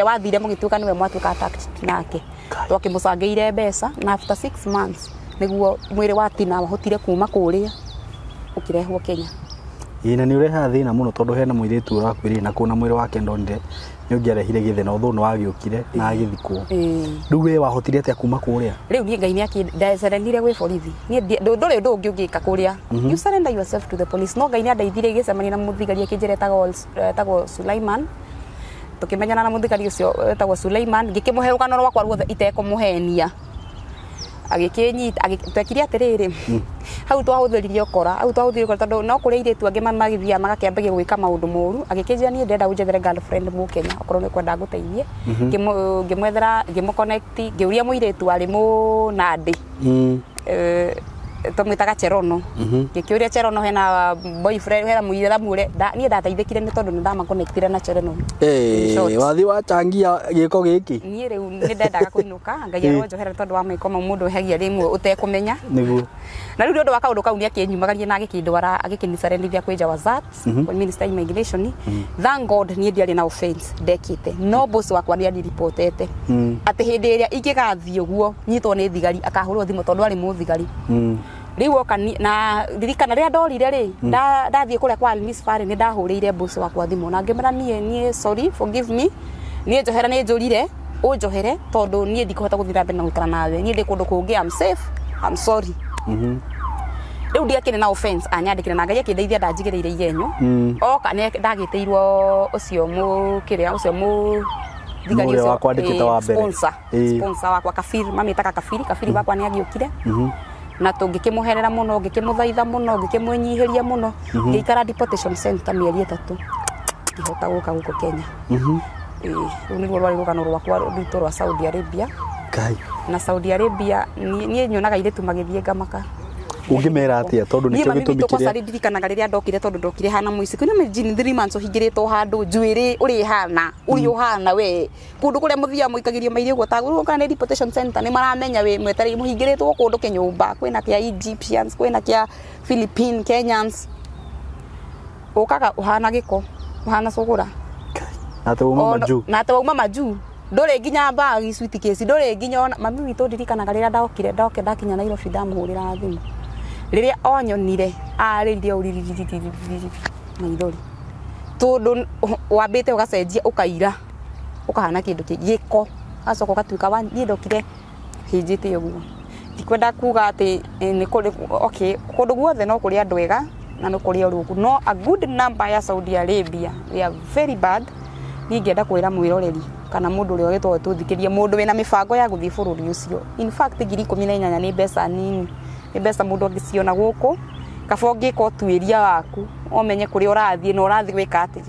wathire må gä tuä ka nake cangä ire mbeca na after six months nä guo mwä rä wa tina wahotire kuma kå rä a å kä rehwo kenya ĩĩ na nĩ ũrehaga thĩna mũno tondũ hena mũirĩtu ũrakuĩrĩire na kũu na mwĩrĩ wake ndonire nĩ ũngĩarehire gĩthĩna ũthũ nĩ wagĩũkire na agĩthikwo rĩu wee wahotire atĩa kuma kũrĩa rĩu niĩ ngai nĩacendanire gwĩ borithi ndũrĩ ũndũ ũngĩ ũngĩka kũrĩa mhm. you surrender yourself to the police no ngai nĩandeithirie gĩcemania na mũthigari akĩnjĩra etagwo eh, Sulaiman tũkĩmenyana na mũthigari ũcio etagwo eh, Sulaiman ngĩkĩmũhe rũgano rwakwa ruothe itekũmũhenia agäkänyita twekire atä rä hmm. rä hau twahåthäririe kora hau twahåthärie kora tondå no kå rä airä tu angä magithia magakäambagia gwä ka maå ndå må ru agä kä njä ra niä ndenda å njethere må kenya okorwo nä kwenda ngå teithie mhm. ngä mwethera ngä må ngä å ria må irä tu arä må nandä hmm tumwitaga Cherono mhm. gikiuria Cherono hena boyfriend hena muithamu ure niä ndateithäkire nä tondå nä ndama connectire na Cherono eh, wathi wa changia giko giki ni riu ni nä ndendaga kuinuka ngai eh. ngai hera tondu wa mäko mau hegia rä utekumenya å niguo na riu u nä å ndå wa kaå ndå kau nä akä na agä kä ndwara agä kä nicarenithia kwä nja mhm. mhm. thank god niä ndiarä na offense dekite no boss wakwa nä andiripotete atä hä ndä ä rä a nyitwo ni thigari akahå rwo tondu ari muthigari riwoka oka na ririkana ria ndorire ri mm. ndathiä kå rä a kwa safari nä ndahå rä ire mbåcå wakwa thimå na ngä mera niä sorry forgive me niä njohera nä njå rire å njohere tondå niä ndikå na gå nawe niä ndä kå ndå kå safe i'm sorry rä u ndiakä na offense anyandä ah, na ngai akä ndeithia igenyo mm. oka ndagä tä irwo å cio må kä rä a å cio må thigari eh, sponsor eh. sponsor wakwa kabiri mamä taga kabiri kabiri mm. wakwa nä agä å kire mm-hmm na tũngĩkĩmũherera mũno ngĩkĩmũthaitha mũno ngĩkĩmwĩnyihĩria mũno mhm. ngĩikara deportation center mĩeri ĩtatũ ngĩhota gũka gũkũ Kenya mhm. rĩu nĩruo rwarĩ rũgano rwakwa rwitũ rwa Saudi Arabia Kai. na Saudi Arabia niĩ nyonaga airĩtu thiä ngamaka ungimera atia tondu nikio gitumi kiria kwasa ririkanaga riria ndokire tondu ndokire hana muici kwina majini three months ohigirito handu njwiri uri hana uri uhana mm. we kundu kuria muthia muikagirio mairi uguo tagurwo kana deportation center ni maramenya we mwetari muhigirito kundu kinyumba kwina kia Egyptians kwina kia Philippine Kenyans ukaga uhana giko uhana cugura na tewauma majuu na tewauma majuu ndå nginya mbagi switi case ndå nginya mami witå ndirikanaga rä rä a ndokire ndoke ndakinya nairobi ndamå hå rä riria onyonire arĩrire maithori tondå wambä te å gacenjia å kaira å kahana kä ndå kä gä ko gacoka å gatuä ka niä ndokire hä njä te å guo ndikwenda kuga atä kå ndå guothe no kå rä andå ega na nä kå rä oråku no a good number ya saudi arabia we are very bad niä ngä enda kwä ra mwä roreri kana må ndå å rä a å gä tå tå thikä rie må ndå wä na mä bango ya gå thiä bå rå ri å cio ngiri ikå mi na inyanya nä mbeca nini nä mbeca må ndå angäciona gå kå kaba å ngä ka å waku omenye kå rä a å rathiä na å rathiä gwä ka atä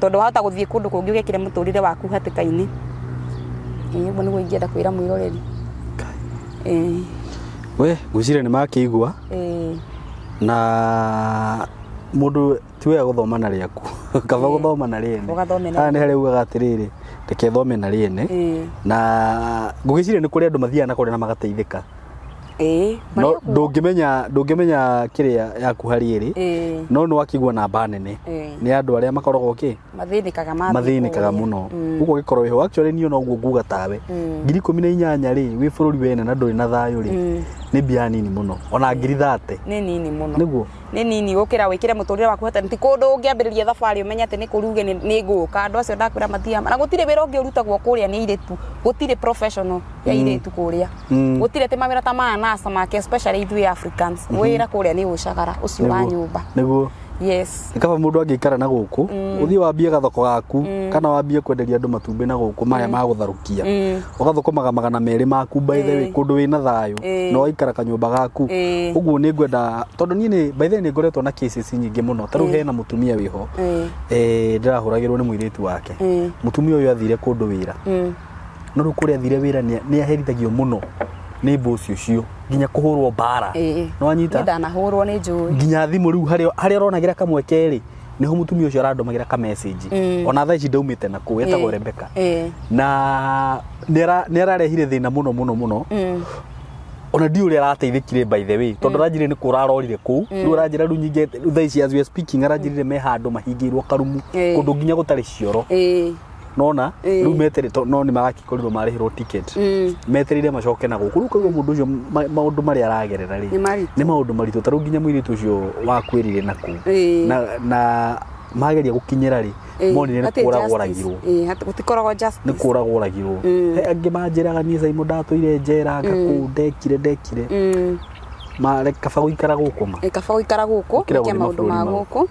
tondå wahota gå thiä kå ndå kå ngä å gekä re må tå rä re waku hatä ka-inä guo nä guo ingä kwä ra mwä roreri we ngwä ciria nä makä igua na må ndå ti gå thoma na rä aku kaba gå thoma na rä ene nä harä ugaga atä rä rä reke thome na rä ene na ngå gä ciria nä kå rä andå mathiaga na kå rä na magateithä ka no kä rä kiria yaku ä rä no ni wakigwa namba nene ni andu aria makoragwo ki mathinikaga mathinikaga muno uguo mm. gikoro wiho actually niyo no guo nguga tawe mm. ngiri mi na inyanya ri wi ri wene na rä na thayo ri nä mbia nini må no ona ngĩritha atä nä nini må no näguo nä nini gå kä ra wä kä re må tå rä re waku ti kå ndå å ngä ambä rä ria thabarä å menye atä nä kå ruge nä ngå ka andå acio ndakwä ra matiama na gå tirä wä ra å ngä å rutagwo kå rä a nä airä tu gå tirä ya mm. airä tu kå rä a mm. gå tirä tä mawä ra ta maya nasa make ithuä africans mm-hmm. wä ra kå rä a nä å cagara å cio wa nyå mba näguo yes ndå angä ikara na kå å thiä wambie gathoko gaku mm. kana wambie kwenderia andu matumbä na kå maya mm. ma gutharukia ugathukumaga mm. magana merä maku baithe wi eh. kundu wina thayo eh. na waikara kanyumba gaku uguo eh. ni ngwenda tondu nie ni baithe ni ngoretwo na må nyingi muno taru hena mutumia wiho eh ndirahuragirwo ni muiritu wake mutumia yå athire kundu wira no riu kuria athire wira ni aherithagio muno ni bosi cio nginya kuhurwo bara nwanyita ndanahurwo ni njui nginya thimu riu haria ronagira kamweke ri niho mutumia ucio arandomagira ka message mm. ona tha ici ndaumite na kuu etagwo rembeka na nä ararehire thina muno muno muno mm. ona ndiå rä a arateithä by the way tondå aranjirä mm. nä kå rarorire kå u rä u aranjä ra rä u nyingä thaa ici aranjä rire me handå mahingä irwo karumu kå ndå nginya gå tarä cioro nona rä u meterä no nä magakikorirwo marä hä rwo metereire macoke na gå kå rä u kaigua må ndå å cio maå ndå marä a aragerera rä nä maå ndå maritå tarä u nginya må irä cio wakwä rire na kå na mageria gå kinyä ra rä monire nä kå ragwo ragirwo kå ragwo ragirwo angä manjä raga niä caimo ndatå ire njera ngakå ndekire ndekire kaba gå ikara gå kå kaba gå ikara gå kå kä maå ndå ma gå kå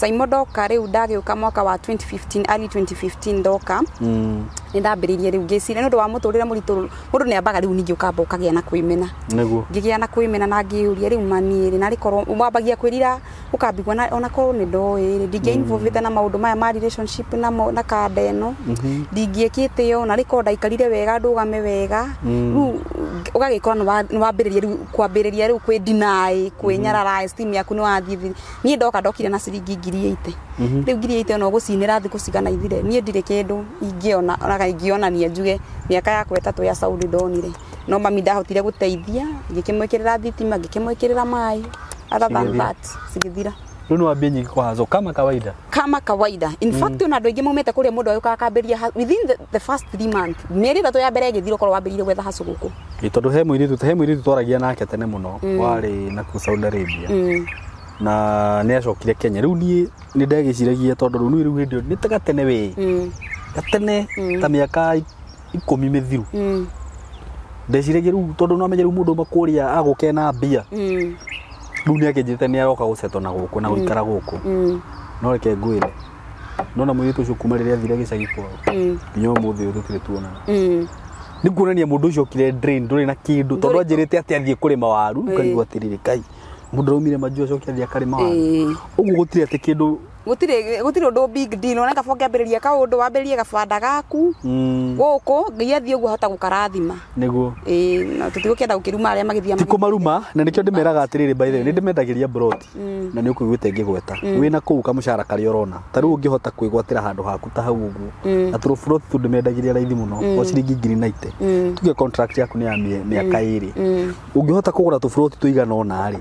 caimo ndoka rä u ndagä å ka mwaka wa 2015 early 2015 ndoka mm nä ndambä rä ngäcira nä wa må tå mundu ni ambaga riu ningi ukamba å na kwä niguo ngä na kwä na ngä riu ria rä na rikoro korwo kwirira ukambigwa na å kambigua onakorwo nä ndoä rä ndingä na maundu maya ma relationship na na ä no mhm. ndingä kite yo na rikoro korwo ndaikarire wega ndugame wega rä ugagikora ni gagä riu nä riu kwi deny kwi rä ria rä u kwä ndinaä kwä nyarara stim yaku nä wathiä niä ndoka ndokire na siringi ngiri ä ite rä ngiri ite ona gucinira gå cinä ithire thikå ndire kindu ingiona nyonaga ingĩonania njuge mĩaka yakwa ĩtatũ ya Saudi ndonire no mami ndahotire gũteithia ngĩkĩmwĩkĩrĩra thitima ngĩkĩmwĩkĩrĩra maĩ other than that cigĩthira rä u nä wambia nyingä kama kawaida kama kawaida in mm. fact ona andå aingä maumä te kå rä a within the, the first three month mä erä ya mbere gä thirä korwo gwetha hacå gå kå tondå he må irä tu twaragia nake tene må no mm. warä naku saudi arabia mm. na nä acokire kenya rä u niä nä ndegä ciragia tondå rä u nä rä tagatene wä ya tene mm. ta mä aka ikå mä thiru mm. ndeciragia rä u tondå no menye rä u må ndå å kå rä a agå kena mbia mm. rä u nä akä njä te nä aroka gå ceto na gå kå na gå ikara gå kå no reke ngwä re nona må irä å cio kuma rä rä a athire gä cagi kwao nginya å må thä å tå tirä tuonana nä kuonania må ndå å cio kire ndå rä na kä ndå tondå anjä rä te atä athiä kå rä ma waru kaigua atä rä rä kai må ndå raumire manjua acoke athiä akarä ma waru å guo gå tirä atä kä ndå gutire gutire ndu big deal ona ngabo ngiambiriria kaundu wambiririe gabanda gaku guku ngai athie uguo hota gukarathima niguo ii na tutigukenda gukiruma aria magithia tikumaruma na nikio ndimeraga atiriri by the way nindimendagiria brot hmm. na ni ukuiguite ngigweta hmm. wina kuu kamucara karia urona ta riu ungihota kwigwatira handu haku ta hau uguo hmm. na turu brot tu ndimendagiria raithi muno kwa ciringi ngiri na ite tuge contract yaku ni ya miaka iri ungihota kugura tu brot tuigana ona ri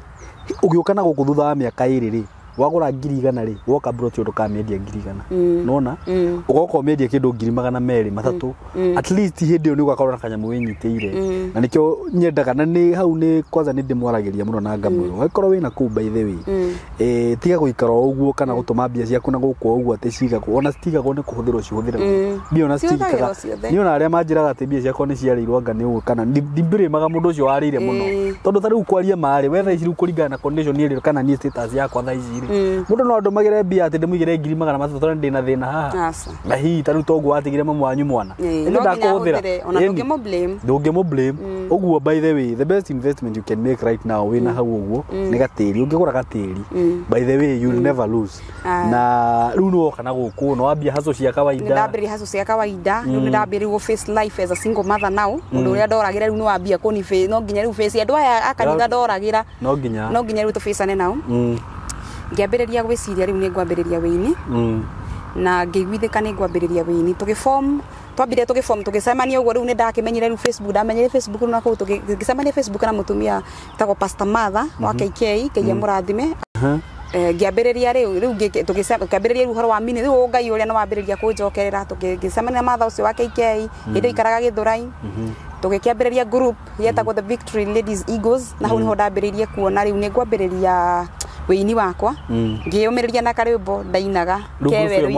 ugiuka na miaka iri ri wagura ngiri igana rä woka mburoti å kamä ngiri igana mm. nona å mm. goka å mä kä ndå ngiri magana merä matatå mm. hä ndä ä yo nä gwakorwo na kanyamå wä nyitä ire na nä kä nyendaga na nä hau nä kwanza nä ndä mwaragä ria må no na ngamwä rwo gagäkorwo wä na kå u mbaithe wä tiga gå ikara å guo kana gå tå ma mbia ciaku na gå kwo å guo atä cigagwo ona citigagwo nä kå hå thä rwo cihå thä ragwo mbia ona citigikaga nä ona arä a manjä raga atä mbia ciakwa nä ciarä irwo anga nä å kana ndimbä maga må ndå å cio warä ire må no tondå tarä u kwaria marä wetha thaici rä u kå ringana na nä ä rä kana niä yakwa thaici rä mundu no ndumagire mbia ati ndimuigire ngiri magana matatũ tondũ ndina thina haha na hihi ta rĩu toguo watigire mamu wanyu mwana ndi ĩndĩ ndakũhũthĩra blame mm. ũguo by the way the best investment you can make right now wĩna mm. hau ũguo mm. nĩ gatĩri ũngĩgũra gatĩri by the way you never lose ah. na rĩu nĩ woka na guku no wambia haso cia kawaida ndambĩrĩria haso cia kawaida rĩu nĩ ndambĩrĩria gå face life as a single mother now ũndũ ũrĩa ndoragĩra rĩu nĩ wambia face no nginya rĩu face andũ aya a kanitha ndoragĩra no nginya face ane nao ngĩambĩrĩria gwĩciria rĩu nĩ ngwambĩrĩria wĩini mm. na ngĩiguithĩka nĩ ngwambĩrĩria wĩini tũgĩform twambire tũgĩform tũgĩcemania ũguo rĩu nĩ ndakimenyire rĩu Facebook ndamenyire Facebook rĩu na kũu tũgĩcemania Facebook na mũtumia tagwo Pastor Martha wa KK mhm. Kĩia mm. Mũrathime eh, ngĩambĩrĩria rĩu rĩu ngĩambĩrĩria rĩu horo wa mini rĩu ngai ũrĩa nĩ wambĩrĩria kũnjokerera tũgĩcemania na Martha ũcio wa KK ikaraga mm. ĩndĩ aikaraga Gĩthũrai mhm. tũgĩkĩambĩrĩria group yetagwo The Victory Ladies Eagles na hau niho ndambĩrĩirie kuona rĩu nĩ ngwambĩrĩria wini wakwa ngä hmm. ngiyumiria na karimbo ndainaga keweroini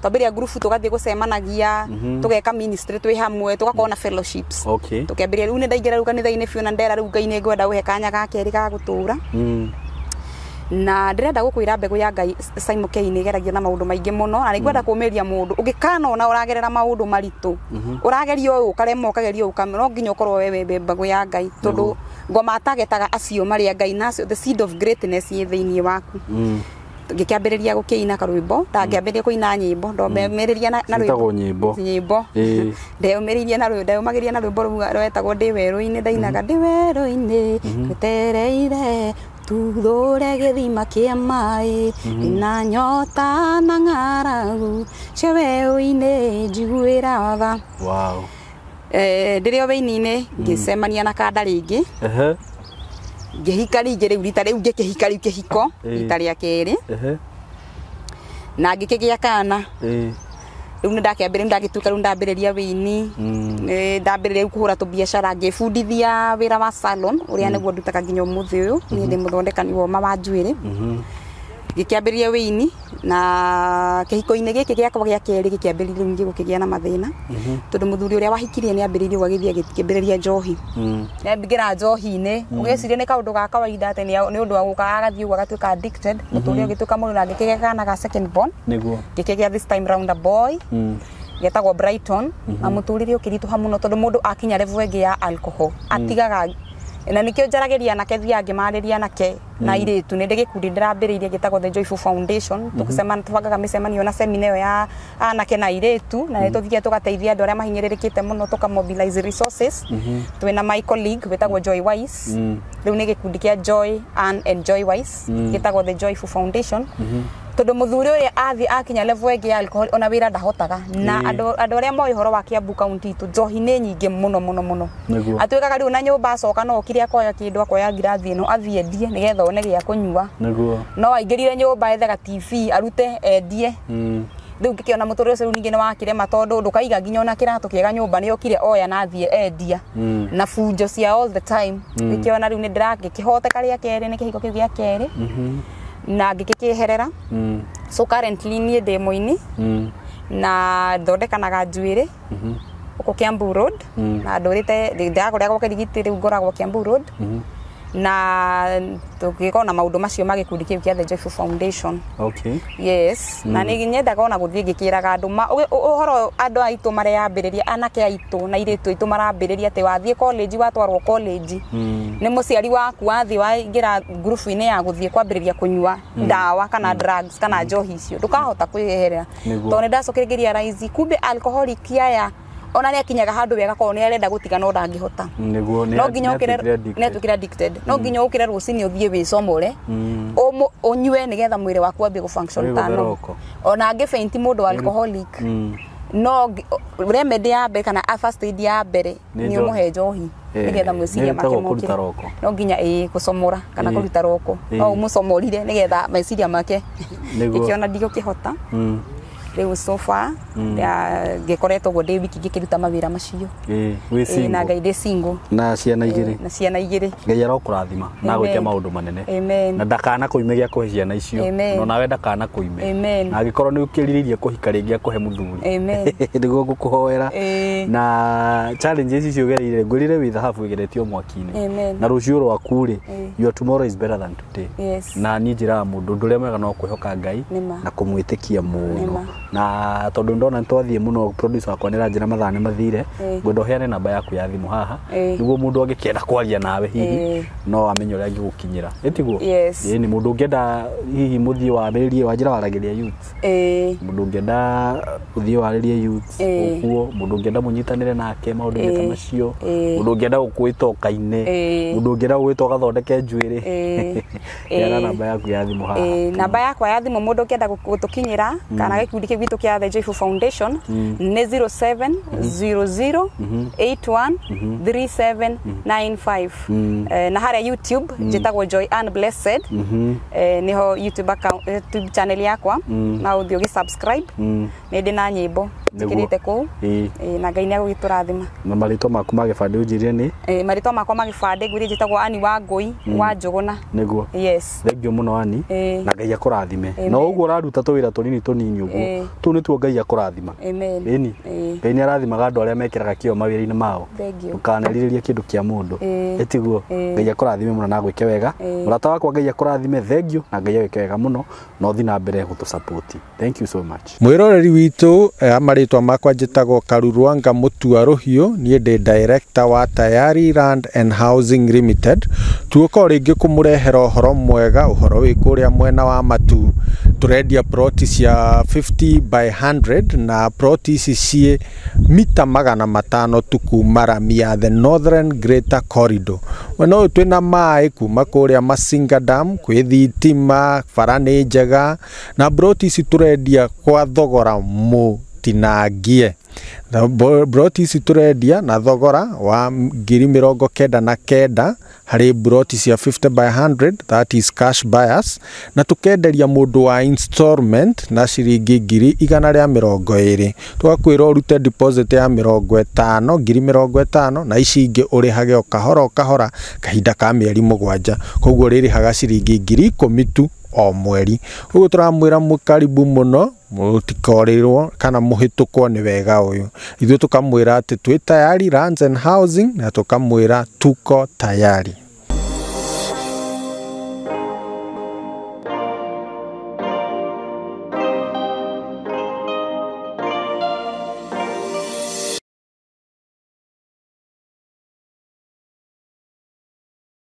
twambiria ngurubu gå cemanagia mhm. tå geka twä hamwe tå tugakorwo na fellowships rä u nä ndaingä ra kanitha-inĩ biũ na ndera rĩu ngai nĩ ngwenda gũhe kanya ga kerĩ ga gũtũũra hmm na ndirenda gukwira mbegu ya ngai saimukei nä geragia na maundu maingi muno na nä ngwenda mm. kumiria mundu ugikana ona uragerera maundu maritu urageria mm-hmm. uyu ukarema ukageria uka no nginya ukorwo wewe mbegu ya ngai tondu mm-hmm. ngoma atagetaga acio maria ngai nacio the seed of greatness ye thiini waku mm. ngikiambiriria gukiina karwimbo ndangiambiriria kuina nyimbo ndo meriria na rwimbo nyimbo nyimbo meriria na rwimbo magiria na rwimbo rwetagwo ndi weru ini thainaga mm-hmm. ndi weru ini kutereire tuthure githima kia mai mm-hmm. na nyota na ng'aragu ceweu-inĩ njiguĩra tha wow. eh, ndĩrĩ o wĩini mm. ngä cemania na kanda rä ngä ngä rĩngĩ ngĩhika rä u rita rä u ngä kä hika rä u kä hiko eh. rita rä a kerä na ngä kä gä a kana eh riu ni ndakiambiri ndagituika riu ndambiriria wini mm. tå biacara ngä bundithia wä ra wa å rä a nä guo ndutaga nginya må thä å yå ni mm-hmm. ndä må thondekani woma wa njuä rä mm-hmm gikiambiria wĩini na kĩhiko-inĩ giki giakwa gĩa kerĩ gĩkĩambĩrĩria rĩu gĩgũkĩgĩa na mathĩna mhm. tondũ mũthuri ũrĩa wahikirie nĩ ambĩrĩirie ũgagĩthiĩ agĩkĩambĩrĩria njohi mm. nĩaingĩra njohi-inĩ mm. ũgĩciria nĩ kaũndũ ga kawaida atĩ ni undu wa gũka agathiĩ ũguo addicted mhm. mũtũrĩre ũgĩtuĩka muri na ngĩkĩgĩa kana ga second born niguo ngĩkĩgĩa this time round a boy mm. getagwo Brighton na mhm. mũtũrĩre ũkĩritũha muno tondu mundu akinya revu ngi ya alcohol atigaga na nĩkĩo njaragĩria nake thiaga ngĩmarĩria nake na iritu nä ndä gä kundi ndä rambä rä irie gä tagwo the joyful foundation tå twangaga mä cemanio na semina yo ya anake na iritu na nä tå thiä tå gateithia andå arä a mahinyä rä rä kä te må no tå kamobilize resources mm-hmm. twä na my colleague wä tagwo joy wise rä mm. u nä gä kundi kä a joy and joy wise gä mm. tagwo the joyful foundation tondå må thuri å rä a athi akinya levo ä e ngä alcohol ona wä ra ndahotaga na andå mm. arä a moä horo wa kiambu kaunti itå njohi nä nyingä må no må no må no atuä kaga rä u na nyå mba acoka no okire akoya kä ndå akoya ngirathi ä no athiendie nä getha one gä a kå nyua no aingä rire nyå mba ethaga tv arute endie hmm. rä u ngä kä ona må tå rä å ningä nä wakä tondå ndå kaiga nginya ona kä ratå kä ega nyå mba nä okire oya oh, na nathiä endia hmm. na bunjo cia all the time hmm. ngä kä ona rä u nä ndärangä kä hoteka rä a kerä nä kä hiko kä u gä a kerä mhm. na ngä kä kä herera so currently niä ndä må-inä na thondekanaga njuä rä mhm. gå kå kä ambu road na ndå rä te ndagå rä a gwakärigiti rä u ngoragwo kä ambu road mm -hmm na tukiko na maundu macio ma gikundi kiu kia the Joyful Foundation okay yes mm. na ni nyendaga kona guthie ngikiraga andu ma uhoro andu aitu mareyambiriria anake aitu na iritu aitu marambiriria ati wathie college watwarwo college mm. ni muciari waku wa waingira ngurubu-ini ya guthie kwambiriria kunyua mm. ndawa kana mm. drugs kana njohi icio ndukahota kwiyeherera tondu ni ndacukiriria raizi kumbe alcoholic ya ona nä akinyaga handå wega korwo nä arenda gå tiga no ndangä hota no mm. nginya å kä re no nginya å kä re rå cinä å thiä wä comore å nyue nä getha mwä rä waku ambie gå tano ona ngä feinti må ndå alcoholic no remedy ya mbere kana first aid ya mbere nä å må he njohi nä eh, getha mwä ciria make no nginya ä gå comora kana kå ruta roko no å må comorire nä getha meciria make ä kä ona ndigå kä hota mm riu so far mm. ngikoretwo guo ndi wiki ngikiruta mawira macio na ngai ndi single na ciana igiri na ciana igiri ngai arokurathima na gwike maundu manene na ndakana kuime gia kuhe ciana icio no nawe ndakana kuime na angikorwo ni ukiriririe kuhika ringi akuhe muthuri niguo ngukuhoera na challenges icio ugereire ngwirire wi thahabu igeretio mwaki-inĩ na rũciũ rwaku rĩ your tomorrow is better than today yes. na niĩ njĩraga mũndũ ũndũ ũrĩa mwega no kwĩhoka ngai na kũmwĩtĩkia mũno na tondu ndona nitwathiä må no wakwa nä ranjä ra mathaa nä mathire ngwenda heane namba yaku ya thimå haha niguo må ndå angä kwaria nawe hihi no amenye å rä a angä gå kinyä ra ä tiguo nä må ndå å ngä hihi må thiä warä rie wanjä ra waragä ria må ndå å ngä enda å thiä warä rie å kuo må ndå å ngä enda må nyitanä re nake maå ndå ta macio må ndå å ngä enda gå kwä to kaine må ndå å ngä enda gå gwä to gathondeke njuä rä heana namba yaku ya thimå haha namba yakwa ya thimå må ndå å ngä enda gå tå kinyä ra hmm. kana gä kundi vitu kya the Jehu Foundation mm. ne 07 00 81 37 na hara YouTube mm. jitagwo Joy Ann Blessed mm -hmm. eh, niho YouTube account eh, YouTube channel yakwa mm. na uthi ugi subscribe mm. ndi nyimbo e. e, na ngai ni agugiturathima na marito maku ma gibande ni e, maritwa makwa ma ngwiri Ani wa ngui mm. wa njuguna niguo yes thank muno Ani na ngai akurathime na uguo uraruta twira tunini tunini uguo tu nä tuo ngai akå ni ngai nä arathimaga andå arä a mekeraga kä o mawä-ra-inä mao ndåkanerirä rie kä ndå kä a må ndå tiguo ngai akårathime må no na ke wega må rata wakwa ngai rathime thengio na ngai agwä ke wega må no na å thi na mbere gå tå mwä roreri witå eh, marä twa makwa njä tagwo karurwanga må tua rå hiå niä ndä wa tayari land and housing limited tuoka rĩngĩ kũmũrehera ũhoro mwega ũhoro wĩ kũrĩa mwena wa matu tũrendia ploti cia 50 by 100 na ploti ici ciĩ mita magana matano tu kuma Ramia the Northern Greater Corridor mwena ũyũ twĩna maĩ kuma kũrĩa Masinga Dam kwĩ thitima bara nĩ njega na ploti ici tũrendia kwa thogora mũtinangie broti ici tũrendia na thogora wa ngiri mirongo kenda na kenda harĩ broti cia 50 by 100 that is cash buyers na tukenderia mundu wa installment na ciringi ngiri igana rĩa mirongo iri tũgakwĩra urute deposit ya mirongo etano ngiri mirongo etano na ici ingĩ ũrĩhage o kahora o kahora kahinda ka mieri mugwanja koguo ũrĩrĩhaga ciringi ngiri ikũmi tu o mweri ũguo tũramwĩra mũkaribu mũno utikorerwo kana muhitukwo ni wega uyu ithuĩ tukamwira ati twi tayari Lands and Housing na tukamwira tuko tayari